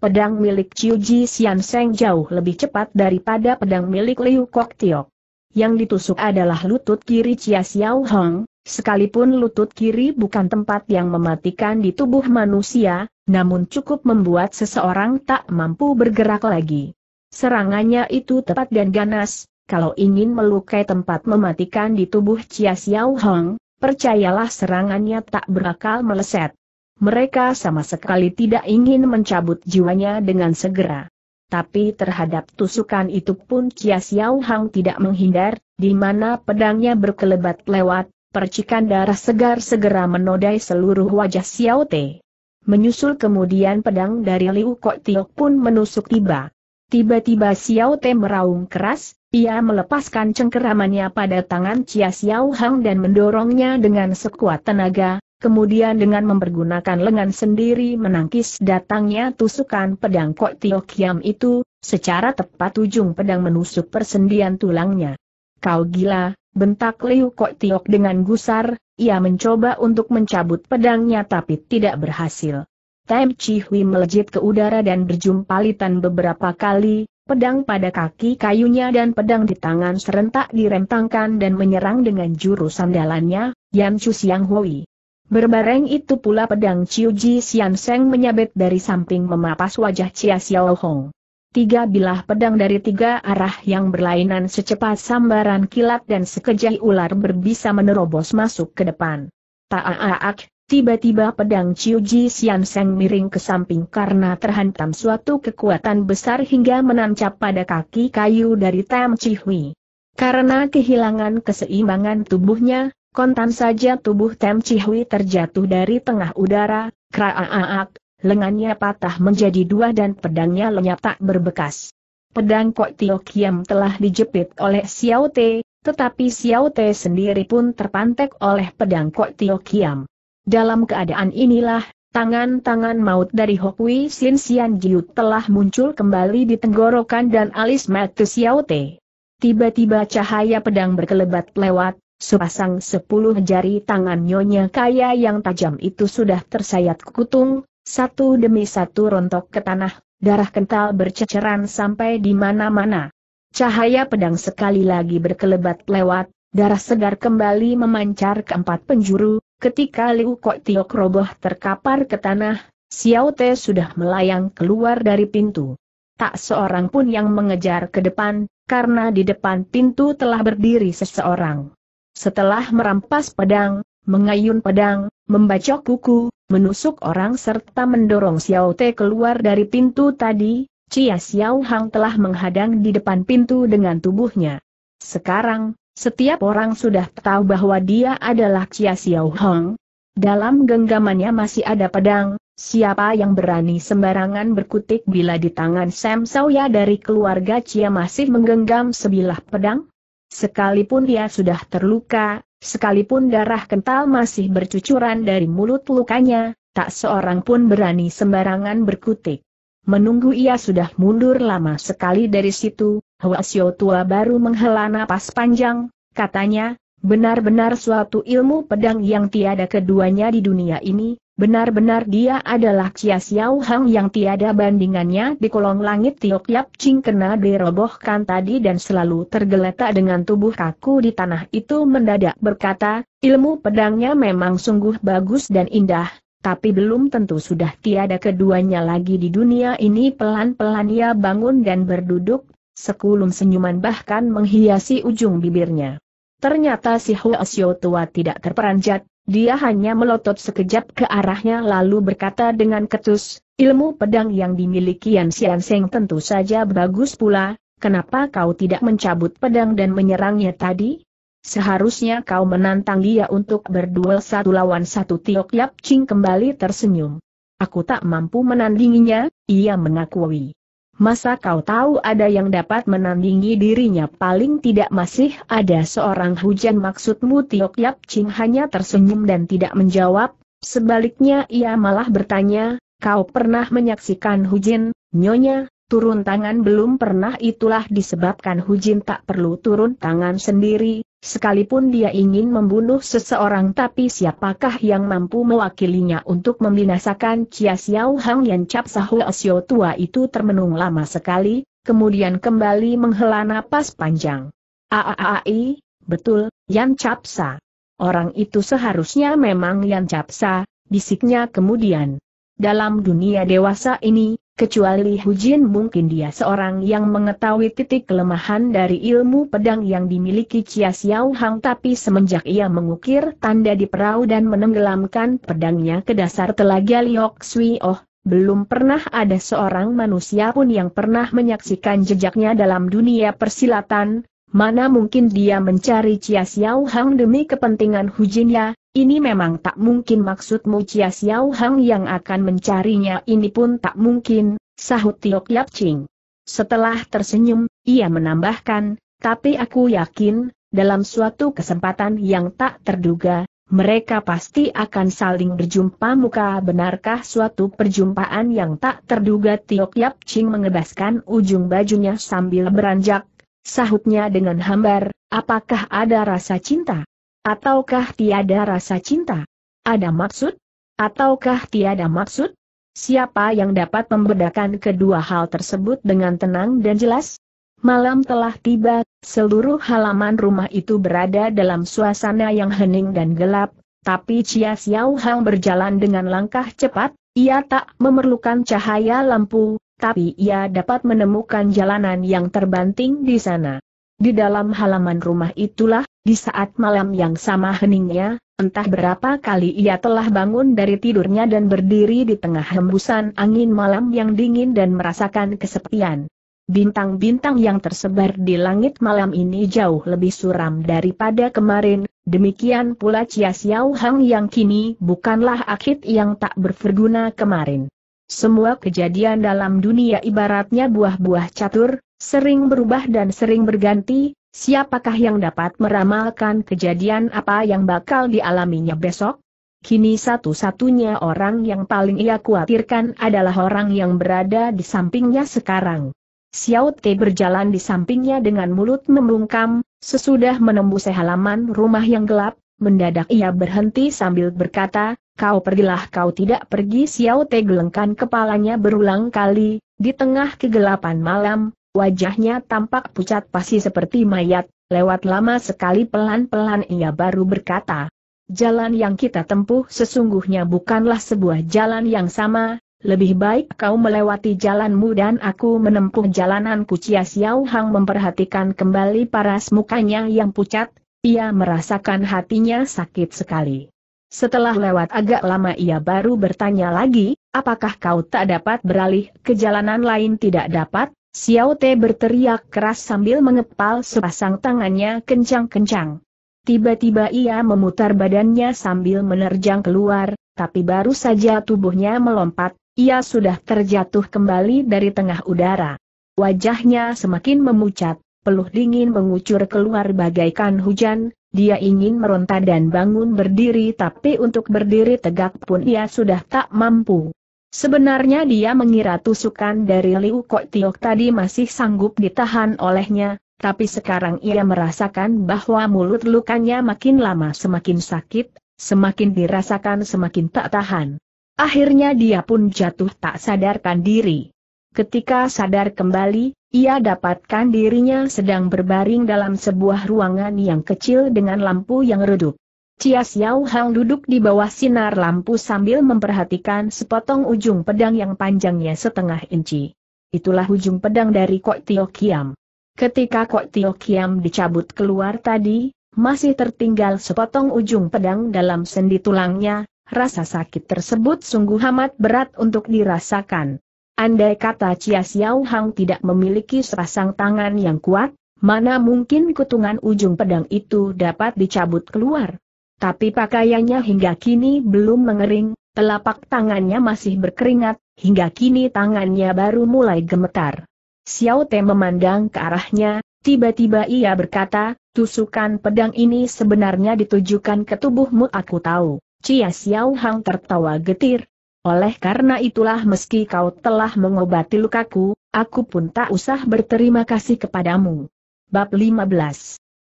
Pedang milik Chiu Ji Xian Seng jauh lebih cepat daripada pedang milik Liu Kok Tiok. Yang ditusuk adalah lutut kiri Chia Xiao Hong, sekalipun lutut kiri bukan tempat yang mematikan di tubuh manusia, namun cukup membuat seseorang tak mampu bergerak lagi. Serangannya itu tepat dan ganas, kalau ingin melukai tempat mematikan di tubuh Chia Xiao Hong, percayalah serangannya tak berakal meleset. Mereka sama sekali tidak ingin mencabut jiwanya dengan segera. Tapi terhadap tusukan itu pun Chia Xiao Hong tidak menghindar, di mana pedangnya berkelebat lewat, percikan darah segar segera menodai seluruh wajah Xiao Te. Menyusul kemudian pedang dari Liu Kok Tiok pun menusuk tiba. Tiba-tiba Xiao Te meraung keras, ia melepaskan cengkeramannya pada tangan Chia Xiao Hang dan mendorongnya dengan sekuat tenaga, kemudian dengan mempergunakan lengan sendiri menangkis datangnya tusukan pedang Kok Tio Kiam itu, secara tepat ujung pedang menusuk persendian tulangnya. Kau gila, bentak Liu Kok Tio dengan gusar, ia mencoba untuk mencabut pedangnya tapi tidak berhasil. Tem Chi Hui melejit ke udara dan berjumpa litan beberapa kali, pedang pada kaki kayunya dan pedang di tangan serentak direntangkan dan menyerang dengan jurus sandalannya, Yan Chu Siang Hui. Berbareng itu pula pedang Chiu Ji Sian Seng menyabet dari samping memapas wajah Chia Xiao Hong. Tiga bilah pedang dari tiga arah yang berlainan secepat sambaran kilat dan sekejai ular berbisa menerobos masuk ke depan. Taaak, Tiba-tiba pedang Chiu Ji Sian Seng miring ke samping karena terhantam suatu kekuatan besar hingga menancap pada kaki kayu dari Tam Chi Hui. Karena kehilangan keseimbangan tubuhnya, kontan saja tubuh Tam Chi Hui terjatuh dari tengah udara, kraaak, lengannya patah menjadi dua dan pedangnya lenyap tak berbekas. Pedang Kok Tio Kiam telah dijepit oleh Xiao Te, tetapi Xiao Te sendiri pun terpantek oleh pedang Kok Tio Kiam. Dalam keadaan inilah, tangan-tangan maut dari Hokwi Sin Sian Jiu telah muncul kembali di tenggorokan dan alis Matu Xiaote. Tiba-tiba cahaya pedang berkelebat lewat, sepasang sepuluh jari tangan Nyonya Kaya yang tajam itu sudah tersayat kutung, satu demi satu rontok ke tanah, darah kental berceceran sampai di mana-mana. Cahaya pedang sekali lagi berkelebat lewat, darah segar kembali memancar ke empat penjuru, Ketika Liu Kok Tiok roboh terkapar ke tanah, Xiao Te sudah melayang keluar dari pintu. Tak seorang pun yang mengejar ke depan, karena di depan pintu telah berdiri seseorang. Setelah merampas pedang, mengayun pedang, membacok kuku, menusuk orang serta mendorong Xiao Te keluar dari pintu tadi, Cia Xiao Hang telah menghadang di depan pintu dengan tubuhnya. Sekarang, setiap orang sudah tahu bahwa dia adalah Chia Xiao Hong. Dalam genggamannya masih ada pedang, siapa yang berani sembarangan berkutik bila di tangan Sam Sawya dari keluarga Chia masih menggenggam sebilah pedang? Sekalipun dia sudah terluka, sekalipun darah kental masih bercucuran dari mulut lukanya, tak seorang pun berani sembarangan berkutik. Menunggu ia sudah mundur lama sekali dari situ, Hua Hoasyo tua baru menghela napas panjang, katanya, benar-benar suatu ilmu pedang yang tiada keduanya di dunia ini, benar-benar dia adalah Chia Xiao Hang yang tiada bandingannya di kolong langit Tiok Yap Ching kena dirobohkan tadi dan selalu tergeletak dengan tubuh kaku di tanah itu mendadak berkata, ilmu pedangnya memang sungguh bagus dan indah, tapi belum tentu sudah tiada keduanya lagi di dunia ini pelan-pelan ia bangun dan berduduk, sekulum senyuman bahkan menghiasi ujung bibirnya. Ternyata si Hoasyo tua tidak terperanjat, dia hanya melotot sekejap ke arahnya lalu berkata dengan ketus, ilmu pedang yang dimiliki Yan Xian Seng tentu saja bagus pula, kenapa kau tidak mencabut pedang dan menyerangnya tadi? Seharusnya kau menantang dia untuk berduel satu lawan satu Tiok Yap Ching kembali tersenyum. Aku tak mampu menandinginya, ia mengakui. Masa kau tahu ada yang dapat menandingi dirinya paling tidak masih ada seorang hujan maksudmu Tiok Yap Ching hanya tersenyum dan tidak menjawab, sebaliknya ia malah bertanya, kau pernah menyaksikan hujan, nyonya, turun tangan belum pernah itulah disebabkan hujan tak perlu turun tangan sendiri, Sekalipun dia ingin membunuh seseorang tapi siapakah yang mampu mewakilinya untuk membinasakan Chia Xiao Hang Yan Cap Sahu Asyo tua itu termenung lama sekali, kemudian kembali menghela napas panjang. Aaai, betul, Yan Cap Sa. Orang itu seharusnya memang Yan Cap Sa, bisiknya kemudian. Dalam dunia dewasa ini, Kecuali Hu Jin, mungkin dia seorang yang mengetahui titik kelemahan dari ilmu pedang yang dimiliki Chia Xiao Hang tapi semenjak ia mengukir tanda di perahu dan menenggelamkan pedangnya ke dasar telaga Liok Sui Oh, belum pernah ada seorang manusia pun yang pernah menyaksikan jejaknya dalam dunia persilatan, mana mungkin dia mencari Chia Xiao Hang demi kepentingan Hu ya, ini memang tak mungkin maksudmu Chia Xiao Hang yang akan mencarinya ini pun tak mungkin, sahut Tiok Yap Ching. Setelah tersenyum, ia menambahkan, tapi aku yakin, dalam suatu kesempatan yang tak terduga, mereka pasti akan saling berjumpa muka benarkah suatu perjumpaan yang tak terduga Tiok Yap Ching mengebaskan ujung bajunya sambil beranjak, sahutnya dengan hambar, apakah ada rasa cinta? Ataukah tiada rasa cinta? Ada maksud? Ataukah tiada maksud? Siapa yang dapat membedakan kedua hal tersebut dengan tenang dan jelas? Malam telah tiba, seluruh halaman rumah itu berada dalam suasana yang hening dan gelap, tapi Chia Xiao Hang berjalan dengan langkah cepat, ia tak memerlukan cahaya lampu, tapi ia dapat menemukan jalanan yang terbanting di sana. Di dalam halaman rumah itulah, di saat malam yang sama heningnya, entah berapa kali ia telah bangun dari tidurnya dan berdiri di tengah hembusan angin malam yang dingin dan merasakan kesepian. Bintang-bintang yang tersebar di langit malam ini jauh lebih suram daripada kemarin, demikian pula Chia Xiao Hang yang kini bukanlah akid yang tak berverguna kemarin. Semua kejadian dalam dunia ibaratnya buah-buah catur, sering berubah dan sering berganti, siapakah yang dapat meramalkan kejadian apa yang bakal dialaminya besok? Kini satu-satunya orang yang paling ia khawatirkan adalah orang yang berada di sampingnya sekarang. Xiao Te berjalan di sampingnya dengan mulut membungkam, sesudah menembus halaman rumah yang gelap, mendadak ia berhenti sambil berkata, kau pergilah kau tidak pergi Xiao Te gelengkan kepalanya berulang kali, di tengah kegelapan malam, Wajahnya tampak pucat pasti seperti mayat, lewat lama sekali pelan-pelan ia baru berkata, Jalan yang kita tempuh sesungguhnya bukanlah sebuah jalan yang sama, lebih baik kau melewati jalanmu dan aku menempuh jalanan Cia Xiao Hang memperhatikan kembali paras mukanya yang pucat, ia merasakan hatinya sakit sekali. Setelah lewat agak lama ia baru bertanya lagi, apakah kau tak dapat beralih ke jalanan lain tidak dapat? Xiao Te berteriak keras sambil mengepal sepasang tangannya kencang-kencang. Tiba-tiba ia memutar badannya sambil menerjang keluar, tapi baru saja tubuhnya melompat, ia sudah terjatuh kembali dari tengah udara. Wajahnya semakin memucat, peluh dingin mengucur keluar bagaikan hujan, dia ingin meronta dan bangun berdiri tapi untuk berdiri tegak pun ia sudah tak mampu. Sebenarnya dia mengira tusukan dari Liu Kok Tiok tadi masih sanggup ditahan olehnya, tapi sekarang ia merasakan bahwa mulut lukanya makin lama semakin sakit, semakin dirasakan semakin tak tahan. Akhirnya dia pun jatuh tak sadarkan diri. Ketika sadar kembali, ia dapatkan dirinya sedang berbaring dalam sebuah ruangan yang kecil dengan lampu yang redup. Cia Xiao Hang duduk di bawah sinar lampu sambil memperhatikan sepotong ujung pedang yang panjangnya setengah inci. Itulah ujung pedang dari Kok Tio Kiam. Ketika Kok Tio Kiam dicabut keluar tadi, masih tertinggal sepotong ujung pedang dalam sendi tulangnya, rasa sakit tersebut sungguh amat berat untuk dirasakan. Andai kata Cia Xiao Hang tidak memiliki sepasang tangan yang kuat, mana mungkin kutungan ujung pedang itu dapat dicabut keluar tapi pakaiannya hingga kini belum mengering, telapak tangannya masih berkeringat, hingga kini tangannya baru mulai gemetar. Xiao Te memandang ke arahnya, tiba-tiba ia berkata, tusukan pedang ini sebenarnya ditujukan ke tubuhmu aku tahu. Cia Xiao Hang tertawa getir. Oleh karena itulah meski kau telah mengobati lukaku, aku pun tak usah berterima kasih kepadamu. Bab 15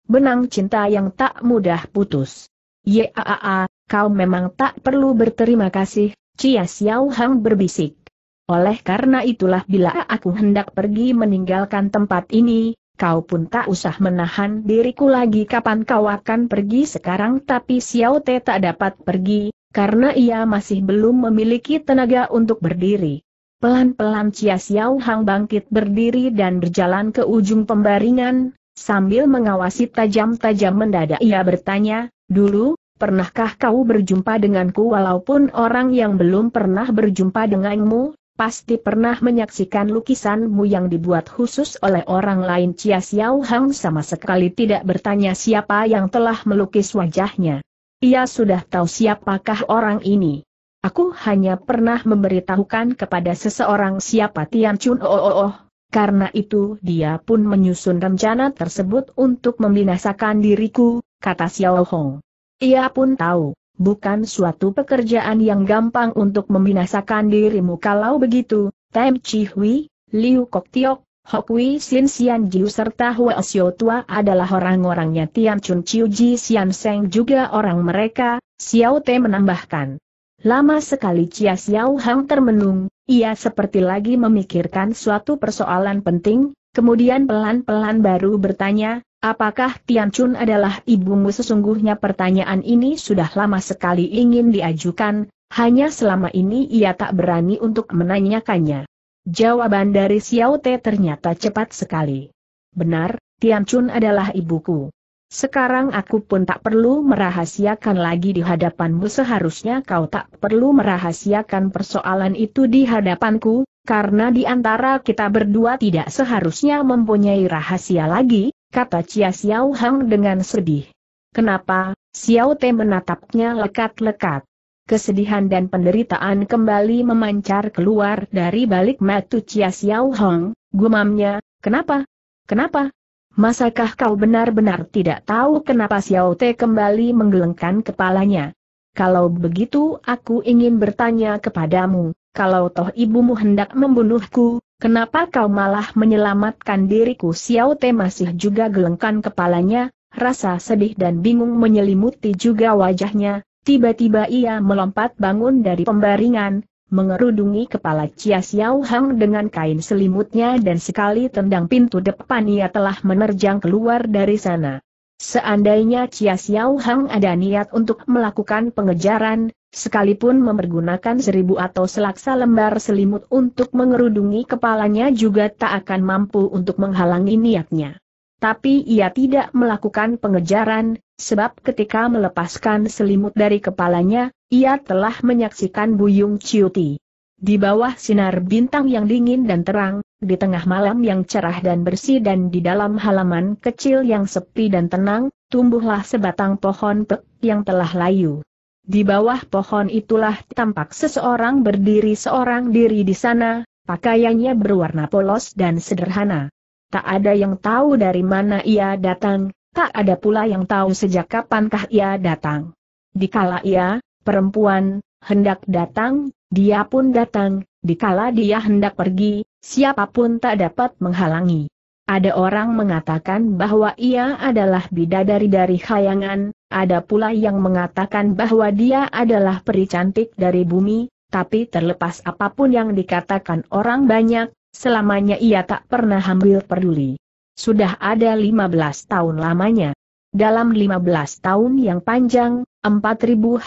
Benang cinta yang tak mudah putus Yaa, kau memang tak perlu berterima kasih, Cia Xiao Hang berbisik. Oleh karena itulah bila aku hendak pergi meninggalkan tempat ini, kau pun tak usah menahan diriku lagi kapan kau akan pergi sekarang tapi Xiao Te tak dapat pergi, karena ia masih belum memiliki tenaga untuk berdiri. Pelan-pelan Cia Xiao Hang bangkit berdiri dan berjalan ke ujung pembaringan, sambil mengawasi tajam-tajam mendadak ia bertanya, Dulu, pernahkah kau berjumpa denganku walaupun orang yang belum pernah berjumpa denganmu, pasti pernah menyaksikan lukisanmu yang dibuat khusus oleh orang lain Chia Xiao Hang sama sekali tidak bertanya siapa yang telah melukis wajahnya. Ia sudah tahu siapakah orang ini. Aku hanya pernah memberitahukan kepada seseorang siapa Tian Chun oh, oh, oh. Karena itu dia pun menyusun rencana tersebut untuk membinasakan diriku, kata Xiao Hong. Ia pun tahu, bukan suatu pekerjaan yang gampang untuk membinasakan dirimu kalau begitu, Tem Chi Hui, Liu Kok Tiok, Hok Wei Sin Xian Jiu serta Hua Xiao Tua adalah orang-orangnya Tian Chun Chiu Ji Xian Seng juga orang mereka, Xiao Te menambahkan. Lama sekali Chia Xiao Hang termenung, ia seperti lagi memikirkan suatu persoalan penting, kemudian pelan-pelan baru bertanya, Apakah Tian Chun adalah ibumu sesungguhnya pertanyaan ini sudah lama sekali ingin diajukan, hanya selama ini ia tak berani untuk menanyakannya. Jawaban dari Xiao Te ternyata cepat sekali. Benar, Tian Chun adalah ibuku. Sekarang aku pun tak perlu merahasiakan lagi di hadapanmu seharusnya kau tak perlu merahasiakan persoalan itu di hadapanku, karena di antara kita berdua tidak seharusnya mempunyai rahasia lagi, kata Chia Xiao Hang dengan sedih. Kenapa? Xiao Te menatapnya lekat-lekat. Kesedihan dan penderitaan kembali memancar keluar dari balik matu Chia Xiao Hong, gumamnya, kenapa? Kenapa? Masakah kau benar-benar tidak tahu kenapa Xiao Te kembali menggelengkan kepalanya? Kalau begitu aku ingin bertanya kepadamu, kalau toh ibumu hendak membunuhku, Kenapa kau malah menyelamatkan diriku? Xiao Te masih juga gelengkan kepalanya, rasa sedih dan bingung menyelimuti juga wajahnya, tiba-tiba ia melompat bangun dari pembaringan, mengerudungi kepala Chia Xiao Hang dengan kain selimutnya dan sekali tendang pintu depan ia telah menerjang keluar dari sana. Seandainya Chia Xiao Hang ada niat untuk melakukan pengejaran, Sekalipun mempergunakan seribu atau selaksa lembar selimut untuk mengerudungi kepalanya juga tak akan mampu untuk menghalangi niatnya. Tapi ia tidak melakukan pengejaran, sebab ketika melepaskan selimut dari kepalanya, ia telah menyaksikan Buyung Ciuti. Di bawah sinar bintang yang dingin dan terang, di tengah malam yang cerah dan bersih dan di dalam halaman kecil yang sepi dan tenang, tumbuhlah sebatang pohon pek yang telah layu. Di bawah pohon itulah tampak seseorang berdiri seorang diri di sana, pakaiannya berwarna polos dan sederhana. Tak ada yang tahu dari mana ia datang, tak ada pula yang tahu sejak kapankah ia datang. Dikala ia, perempuan, hendak datang, dia pun datang, dikala dia hendak pergi, siapapun tak dapat menghalangi. Ada orang mengatakan bahwa ia adalah bidadari dari khayangan, ada pula yang mengatakan bahwa dia adalah peri cantik dari bumi, tapi terlepas apapun yang dikatakan orang banyak, selamanya ia tak pernah ambil peduli. Sudah ada 15 tahun lamanya. Dalam 15 tahun yang panjang, 4000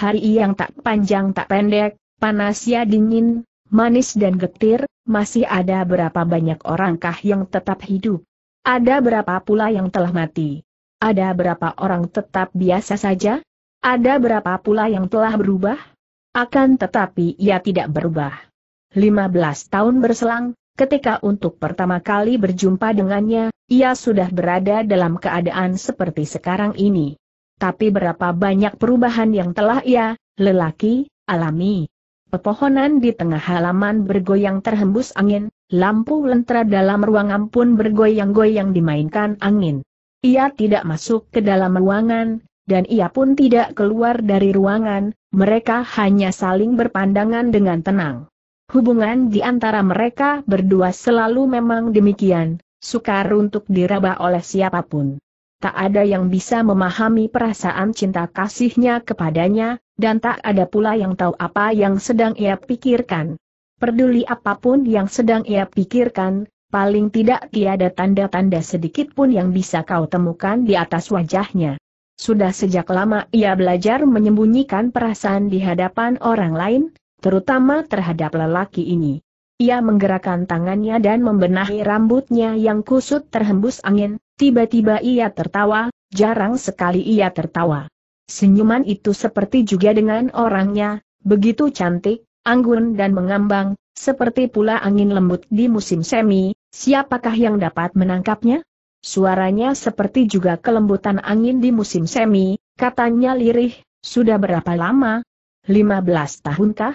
hari yang tak panjang tak pendek, panas ya dingin, manis dan getir, masih ada berapa banyak orangkah yang tetap hidup? Ada berapa pula yang telah mati? Ada berapa orang tetap biasa saja? Ada berapa pula yang telah berubah? Akan tetapi ia tidak berubah. 15 tahun berselang, ketika untuk pertama kali berjumpa dengannya, ia sudah berada dalam keadaan seperti sekarang ini. Tapi berapa banyak perubahan yang telah ia, lelaki, alami. Pepohonan di tengah halaman bergoyang terhembus angin, lampu lentera dalam ruangan pun bergoyang-goyang dimainkan angin. Ia tidak masuk ke dalam ruangan, dan ia pun tidak keluar dari ruangan, mereka hanya saling berpandangan dengan tenang. Hubungan di antara mereka berdua selalu memang demikian, sukar untuk diraba oleh siapapun. Tak ada yang bisa memahami perasaan cinta kasihnya kepadanya, dan tak ada pula yang tahu apa yang sedang ia pikirkan. Peduli apapun yang sedang ia pikirkan, Paling tidak tiada tanda-tanda sedikit pun yang bisa kau temukan di atas wajahnya. Sudah sejak lama ia belajar menyembunyikan perasaan di hadapan orang lain, terutama terhadap lelaki ini. Ia menggerakkan tangannya dan membenahi rambutnya yang kusut terhembus angin, tiba-tiba ia tertawa, jarang sekali ia tertawa. Senyuman itu seperti juga dengan orangnya, begitu cantik, anggun dan mengambang, seperti pula angin lembut di musim semi, siapakah yang dapat menangkapnya? Suaranya seperti juga kelembutan angin di musim semi, katanya lirih, sudah berapa lama? 15 tahunkah?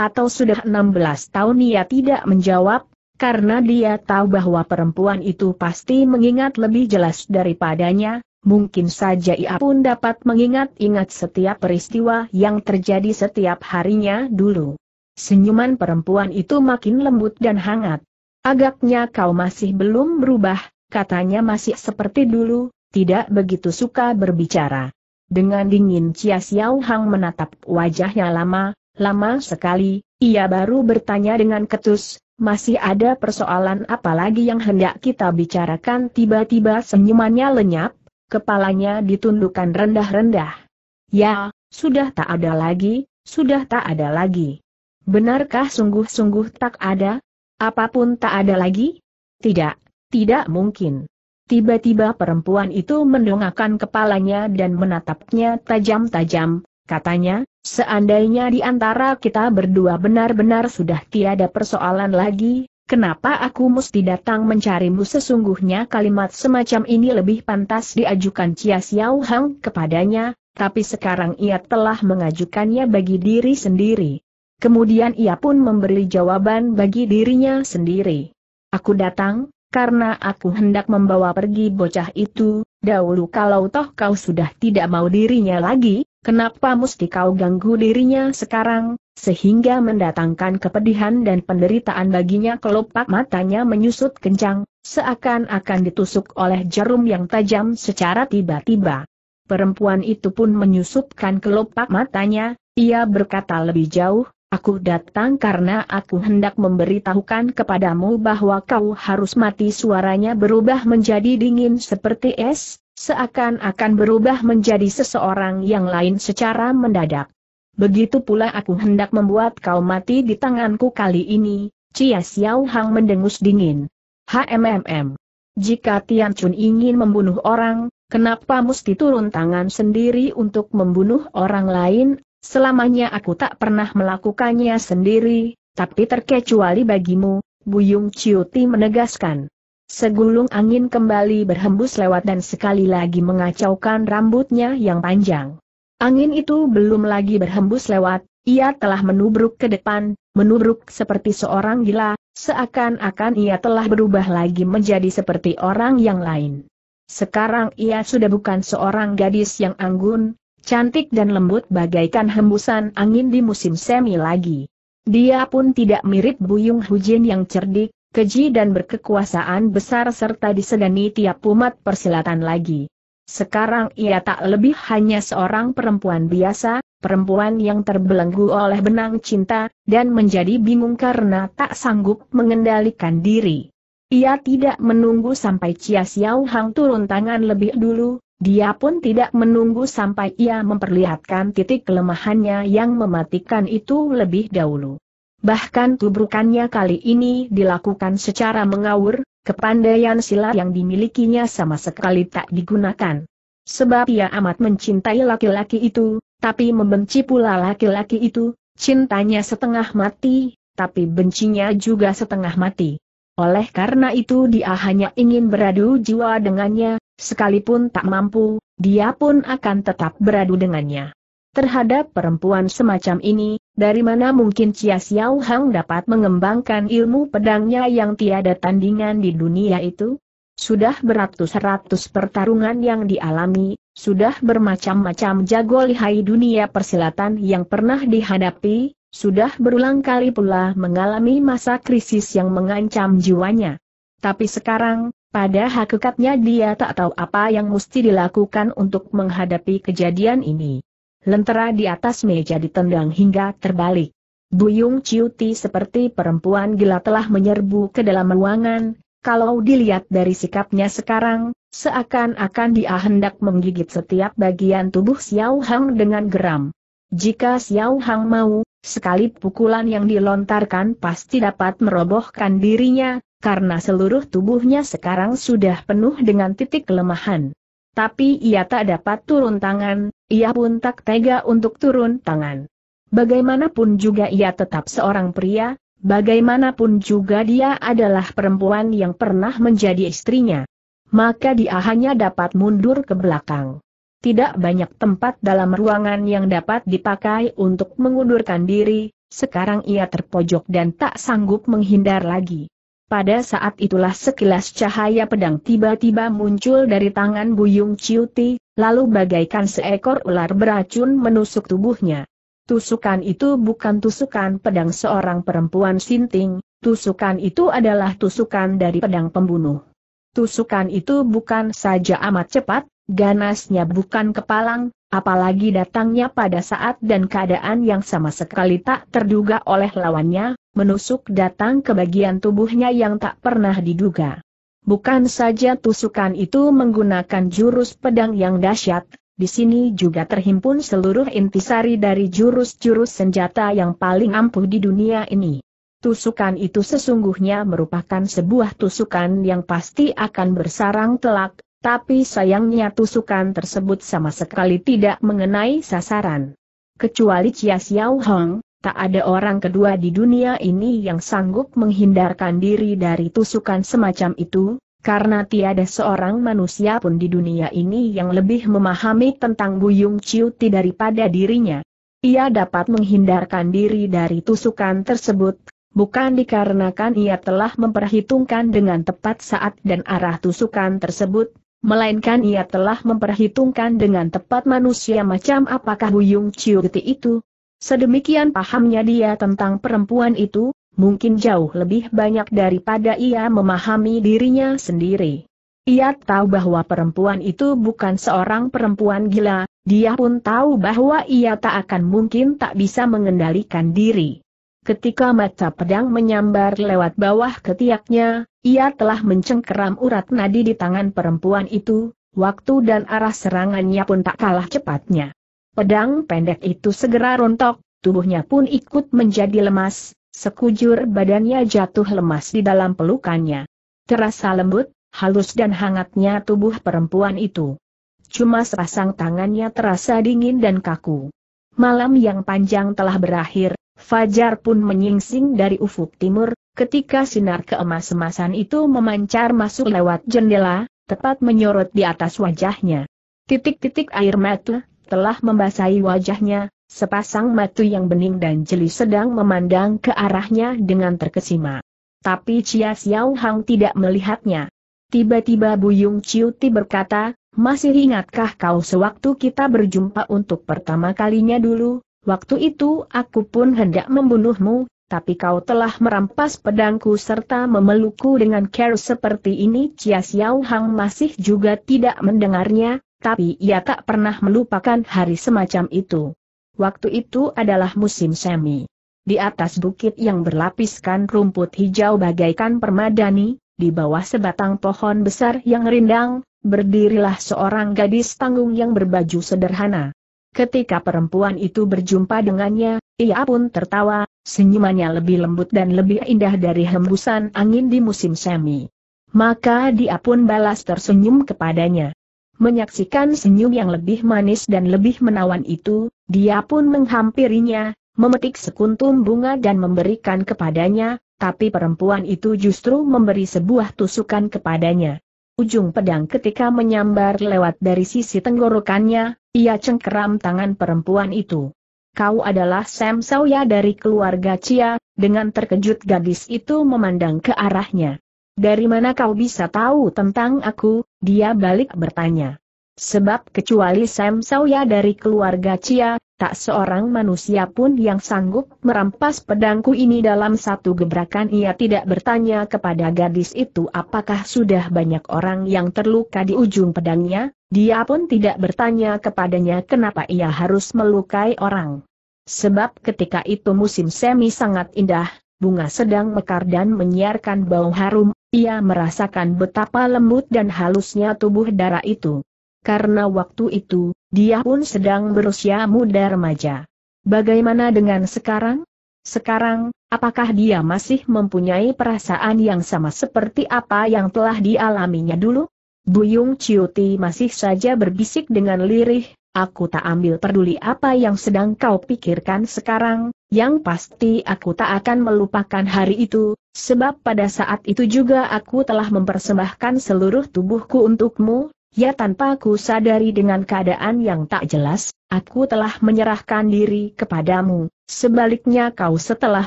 Atau sudah 16 tahun ia tidak menjawab, karena dia tahu bahwa perempuan itu pasti mengingat lebih jelas daripadanya, mungkin saja ia pun dapat mengingat-ingat setiap peristiwa yang terjadi setiap harinya dulu. Senyuman perempuan itu makin lembut dan hangat. Agaknya kau masih belum berubah, katanya masih seperti dulu, tidak begitu suka berbicara. Dengan dingin Chia Xiao Hang menatap wajahnya lama, lama sekali, ia baru bertanya dengan ketus, masih ada persoalan apa lagi yang hendak kita bicarakan tiba-tiba senyumannya lenyap, kepalanya ditundukkan rendah-rendah. Ya, sudah tak ada lagi, sudah tak ada lagi. Benarkah sungguh-sungguh tak ada? Apapun tak ada lagi? Tidak, tidak mungkin. Tiba-tiba perempuan itu mendongakkan kepalanya dan menatapnya tajam-tajam, katanya, seandainya di antara kita berdua benar-benar sudah tiada persoalan lagi, Kenapa aku mesti datang mencarimu sesungguhnya kalimat semacam ini lebih pantas diajukan Chia Xiao Hang kepadanya, tapi sekarang ia telah mengajukannya bagi diri sendiri. Kemudian ia pun memberi jawaban bagi dirinya sendiri. Aku datang, karena aku hendak membawa pergi bocah itu, dahulu kalau toh kau sudah tidak mau dirinya lagi, kenapa mesti kau ganggu dirinya sekarang, sehingga mendatangkan kepedihan dan penderitaan baginya kelopak matanya menyusut kencang, seakan-akan ditusuk oleh jarum yang tajam secara tiba-tiba. Perempuan itu pun menyusupkan kelopak matanya, ia berkata lebih jauh, Aku datang karena aku hendak memberitahukan kepadamu bahwa kau harus mati suaranya berubah menjadi dingin seperti es, seakan-akan berubah menjadi seseorang yang lain secara mendadak. Begitu pula aku hendak membuat kau mati di tanganku kali ini, Cia Xiao Hang mendengus dingin. HMMM. Jika Tian Chun ingin membunuh orang, kenapa mesti turun tangan sendiri untuk membunuh orang lain, Selamanya aku tak pernah melakukannya sendiri, tapi terkecuali bagimu, Buyung Ciuti menegaskan. Segulung angin kembali berhembus lewat dan sekali lagi mengacaukan rambutnya yang panjang. Angin itu belum lagi berhembus lewat, ia telah menubruk ke depan, menubruk seperti seorang gila, seakan-akan ia telah berubah lagi menjadi seperti orang yang lain. Sekarang ia sudah bukan seorang gadis yang anggun, Cantik dan lembut bagaikan hembusan angin di musim semi lagi. Dia pun tidak mirip Buyung Hujin yang cerdik, keji dan berkekuasaan besar serta disegani tiap umat persilatan lagi. Sekarang ia tak lebih hanya seorang perempuan biasa, perempuan yang terbelenggu oleh benang cinta, dan menjadi bingung karena tak sanggup mengendalikan diri. Ia tidak menunggu sampai Chia Xiao Hang turun tangan lebih dulu, dia pun tidak menunggu sampai ia memperlihatkan titik kelemahannya yang mematikan itu lebih dahulu. Bahkan tubrukannya kali ini dilakukan secara mengawur, kepandaian silat yang dimilikinya sama sekali tak digunakan. Sebab ia amat mencintai laki-laki itu, tapi membenci pula laki-laki itu, cintanya setengah mati, tapi bencinya juga setengah mati. Oleh karena itu dia hanya ingin beradu jiwa dengannya, Sekalipun tak mampu, dia pun akan tetap beradu dengannya. Terhadap perempuan semacam ini, dari mana mungkin Chia Xiao Hang dapat mengembangkan ilmu pedangnya yang tiada tandingan di dunia itu? Sudah beratus-ratus pertarungan yang dialami, sudah bermacam-macam jago lihai dunia persilatan yang pernah dihadapi, sudah berulang kali pula mengalami masa krisis yang mengancam jiwanya. Tapi sekarang, pada hakikatnya dia tak tahu apa yang mesti dilakukan untuk menghadapi kejadian ini. Lentera di atas meja ditendang hingga terbalik. Buyung Ciuti seperti perempuan gila telah menyerbu ke dalam ruangan, kalau dilihat dari sikapnya sekarang, seakan-akan dia hendak menggigit setiap bagian tubuh Xiao Hang dengan geram. Jika Xiao Hang mau, sekali pukulan yang dilontarkan pasti dapat merobohkan dirinya, karena seluruh tubuhnya sekarang sudah penuh dengan titik kelemahan. Tapi ia tak dapat turun tangan, ia pun tak tega untuk turun tangan. Bagaimanapun juga ia tetap seorang pria, bagaimanapun juga dia adalah perempuan yang pernah menjadi istrinya. Maka dia hanya dapat mundur ke belakang. Tidak banyak tempat dalam ruangan yang dapat dipakai untuk mengundurkan diri, sekarang ia terpojok dan tak sanggup menghindar lagi. Pada saat itulah sekilas cahaya pedang tiba-tiba muncul dari tangan Buyung Ciuti, lalu bagaikan seekor ular beracun menusuk tubuhnya. Tusukan itu bukan tusukan pedang seorang perempuan sinting, tusukan itu adalah tusukan dari pedang pembunuh. Tusukan itu bukan saja amat cepat, ganasnya bukan kepalang, apalagi datangnya pada saat dan keadaan yang sama sekali tak terduga oleh lawannya, menusuk datang ke bagian tubuhnya yang tak pernah diduga. Bukan saja tusukan itu menggunakan jurus pedang yang dahsyat, di sini juga terhimpun seluruh intisari dari jurus-jurus senjata yang paling ampuh di dunia ini. Tusukan itu sesungguhnya merupakan sebuah tusukan yang pasti akan bersarang telak, tapi sayangnya tusukan tersebut sama sekali tidak mengenai sasaran. Kecuali Chia Xiao Hong, tak ada orang kedua di dunia ini yang sanggup menghindarkan diri dari tusukan semacam itu, karena tiada seorang manusia pun di dunia ini yang lebih memahami tentang Buyung Ti daripada dirinya. Ia dapat menghindarkan diri dari tusukan tersebut, bukan dikarenakan ia telah memperhitungkan dengan tepat saat dan arah tusukan tersebut, melainkan ia telah memperhitungkan dengan tepat manusia macam apakah Buyung Ciuti itu. Sedemikian pahamnya dia tentang perempuan itu, mungkin jauh lebih banyak daripada ia memahami dirinya sendiri. Ia tahu bahwa perempuan itu bukan seorang perempuan gila, dia pun tahu bahwa ia tak akan mungkin tak bisa mengendalikan diri. Ketika mata pedang menyambar lewat bawah ketiaknya, ia telah mencengkeram urat nadi di tangan perempuan itu, waktu dan arah serangannya pun tak kalah cepatnya. Pedang pendek itu segera rontok, tubuhnya pun ikut menjadi lemas, sekujur badannya jatuh lemas di dalam pelukannya. Terasa lembut, halus dan hangatnya tubuh perempuan itu. Cuma sepasang tangannya terasa dingin dan kaku. Malam yang panjang telah berakhir, Fajar pun menyingsing dari ufuk timur, ketika sinar keemas-emasan itu memancar masuk lewat jendela, tepat menyorot di atas wajahnya. Titik-titik air mata telah membasahi wajahnya, sepasang mata yang bening dan jeli sedang memandang ke arahnya dengan terkesima. Tapi Chia Xiao Hang tidak melihatnya. Tiba-tiba Buyung Ciuti berkata, masih ingatkah kau sewaktu kita berjumpa untuk pertama kalinya dulu, Waktu itu aku pun hendak membunuhmu, tapi kau telah merampas pedangku serta memelukku dengan care seperti ini. Chia Xiao Hang masih juga tidak mendengarnya, tapi ia tak pernah melupakan hari semacam itu. Waktu itu adalah musim semi. Di atas bukit yang berlapiskan rumput hijau bagaikan permadani, di bawah sebatang pohon besar yang rindang, berdirilah seorang gadis tanggung yang berbaju sederhana. Ketika perempuan itu berjumpa dengannya, ia pun tertawa, senyumannya lebih lembut dan lebih indah dari hembusan angin di musim semi. Maka dia pun balas tersenyum kepadanya. Menyaksikan senyum yang lebih manis dan lebih menawan itu, dia pun menghampirinya, memetik sekuntum bunga dan memberikan kepadanya, tapi perempuan itu justru memberi sebuah tusukan kepadanya. Ujung pedang ketika menyambar lewat dari sisi tenggorokannya, ia cengkeram tangan perempuan itu. Kau adalah Sam Sawya dari keluarga Cia, dengan terkejut gadis itu memandang ke arahnya. Dari mana kau bisa tahu tentang aku, dia balik bertanya. Sebab kecuali Sam Sawya dari keluarga Cia, tak seorang manusia pun yang sanggup merampas pedangku ini dalam satu gebrakan ia tidak bertanya kepada gadis itu apakah sudah banyak orang yang terluka di ujung pedangnya, dia pun tidak bertanya kepadanya kenapa ia harus melukai orang. Sebab ketika itu musim semi sangat indah, bunga sedang mekar dan menyiarkan bau harum, ia merasakan betapa lembut dan halusnya tubuh darah itu. Karena waktu itu, dia pun sedang berusia muda remaja. Bagaimana dengan sekarang? Sekarang, apakah dia masih mempunyai perasaan yang sama seperti apa yang telah dialaminya dulu? Buyung Ciuti masih saja berbisik dengan lirih, aku tak ambil peduli apa yang sedang kau pikirkan sekarang, yang pasti aku tak akan melupakan hari itu, sebab pada saat itu juga aku telah mempersembahkan seluruh tubuhku untukmu, Ya tanpa ku sadari dengan keadaan yang tak jelas, aku telah menyerahkan diri kepadamu, sebaliknya kau setelah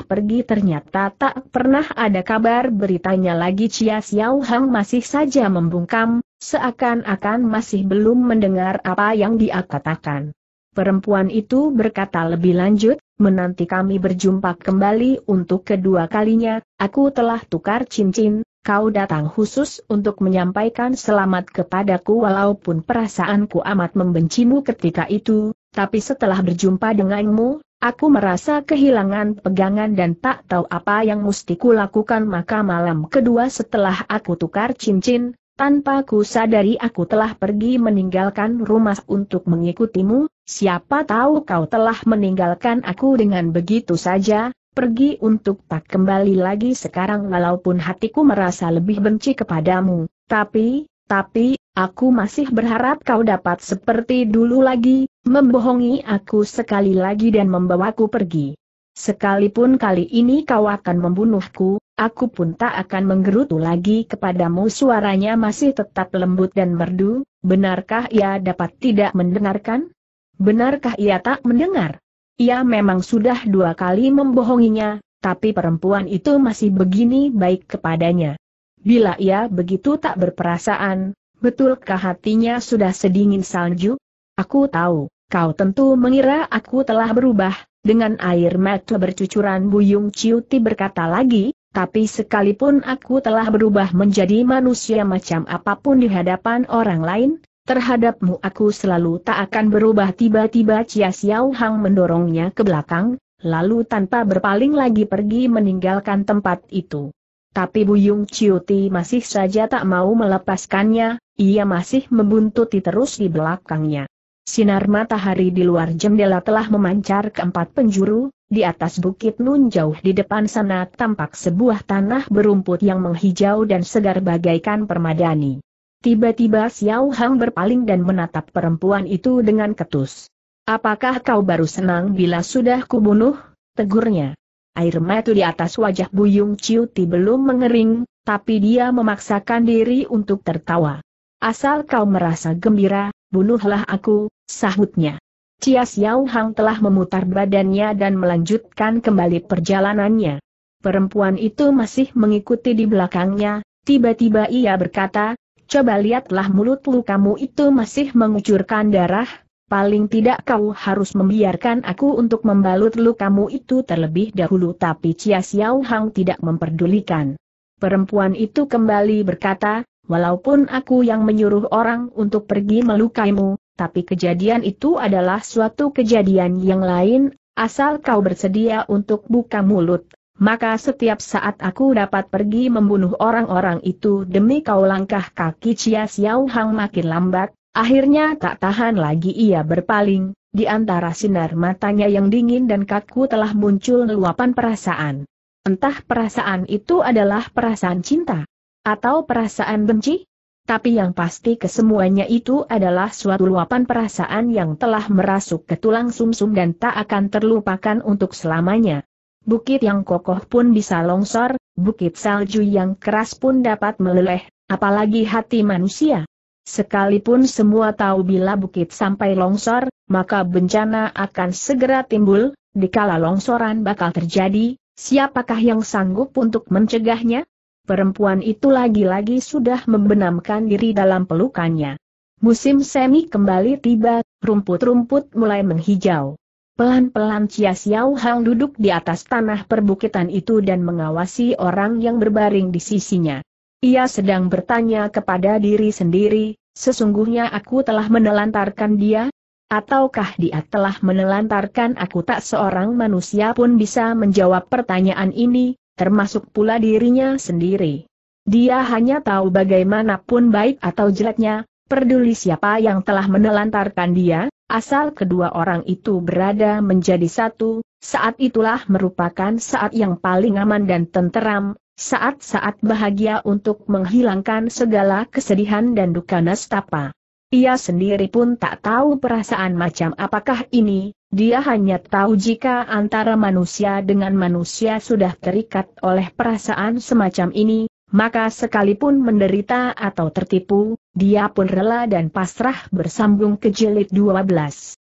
pergi ternyata tak pernah ada kabar beritanya lagi Chia Xiao Hang masih saja membungkam, seakan-akan masih belum mendengar apa yang dia katakan. Perempuan itu berkata lebih lanjut, menanti kami berjumpa kembali untuk kedua kalinya, aku telah tukar cincin, kau datang khusus untuk menyampaikan selamat kepadaku walaupun perasaanku amat membencimu ketika itu, tapi setelah berjumpa denganmu, aku merasa kehilangan pegangan dan tak tahu apa yang mesti kulakukan maka malam kedua setelah aku tukar cincin, tanpa ku sadari aku telah pergi meninggalkan rumah untuk mengikutimu, siapa tahu kau telah meninggalkan aku dengan begitu saja, pergi untuk tak kembali lagi sekarang walaupun hatiku merasa lebih benci kepadamu, tapi, tapi, aku masih berharap kau dapat seperti dulu lagi, membohongi aku sekali lagi dan membawaku pergi. Sekalipun kali ini kau akan membunuhku, aku pun tak akan menggerutu lagi kepadamu suaranya masih tetap lembut dan merdu, benarkah ia dapat tidak mendengarkan? Benarkah ia tak mendengar? Ia memang sudah dua kali membohonginya, tapi perempuan itu masih begini baik kepadanya. Bila ia begitu tak berperasaan, betulkah hatinya sudah sedingin salju? Aku tahu, kau tentu mengira aku telah berubah, dengan air mata bercucuran Buyung Ciuti berkata lagi, tapi sekalipun aku telah berubah menjadi manusia macam apapun di hadapan orang lain, Terhadapmu aku selalu tak akan berubah tiba-tiba Cia Xiao Hang mendorongnya ke belakang, lalu tanpa berpaling lagi pergi meninggalkan tempat itu. Tapi Buyung Ciuti masih saja tak mau melepaskannya, ia masih membuntuti terus di belakangnya. Sinar matahari di luar jendela telah memancar ke empat penjuru, di atas bukit nun jauh di depan sana tampak sebuah tanah berumput yang menghijau dan segar bagaikan permadani. Tiba-tiba Xiao Hang berpaling dan menatap perempuan itu dengan ketus. Apakah kau baru senang bila sudah kubunuh? Tegurnya. Air mata di atas wajah Buyung Ciuti belum mengering, tapi dia memaksakan diri untuk tertawa. Asal kau merasa gembira, bunuhlah aku, sahutnya. Cia Xiao Hang telah memutar badannya dan melanjutkan kembali perjalanannya. Perempuan itu masih mengikuti di belakangnya, tiba-tiba ia berkata, coba lihatlah mulut kamu itu masih mengucurkan darah, paling tidak kau harus membiarkan aku untuk membalut lukamu itu terlebih dahulu tapi Cia Xiao Hang tidak memperdulikan. Perempuan itu kembali berkata, walaupun aku yang menyuruh orang untuk pergi melukaimu, tapi kejadian itu adalah suatu kejadian yang lain, asal kau bersedia untuk buka mulut, maka setiap saat aku dapat pergi membunuh orang-orang itu demi kau langkah kaki Cia Xiao Hang makin lambat, akhirnya tak tahan lagi ia berpaling, di antara sinar matanya yang dingin dan kaku telah muncul luapan perasaan. Entah perasaan itu adalah perasaan cinta, atau perasaan benci, tapi yang pasti kesemuanya itu adalah suatu luapan perasaan yang telah merasuk ke tulang sumsum -sum dan tak akan terlupakan untuk selamanya. Bukit yang kokoh pun bisa longsor, bukit salju yang keras pun dapat meleleh, apalagi hati manusia. Sekalipun semua tahu bila bukit sampai longsor, maka bencana akan segera timbul, dikala longsoran bakal terjadi, siapakah yang sanggup untuk mencegahnya? Perempuan itu lagi-lagi sudah membenamkan diri dalam pelukannya. Musim semi kembali tiba, rumput-rumput mulai menghijau. Pelan-pelan Chia Xiao Hang duduk di atas tanah perbukitan itu dan mengawasi orang yang berbaring di sisinya. Ia sedang bertanya kepada diri sendiri, sesungguhnya aku telah menelantarkan dia? Ataukah dia telah menelantarkan aku tak seorang manusia pun bisa menjawab pertanyaan ini, termasuk pula dirinya sendiri. Dia hanya tahu bagaimanapun baik atau jeleknya, peduli siapa yang telah menelantarkan dia, Asal kedua orang itu berada menjadi satu, saat itulah merupakan saat yang paling aman dan tenteram, saat-saat bahagia untuk menghilangkan segala kesedihan dan duka nastapa. Ia sendiri pun tak tahu perasaan macam apakah ini, dia hanya tahu jika antara manusia dengan manusia sudah terikat oleh perasaan semacam ini, maka sekalipun menderita atau tertipu, dia pun rela dan pasrah bersambung ke jilid 12.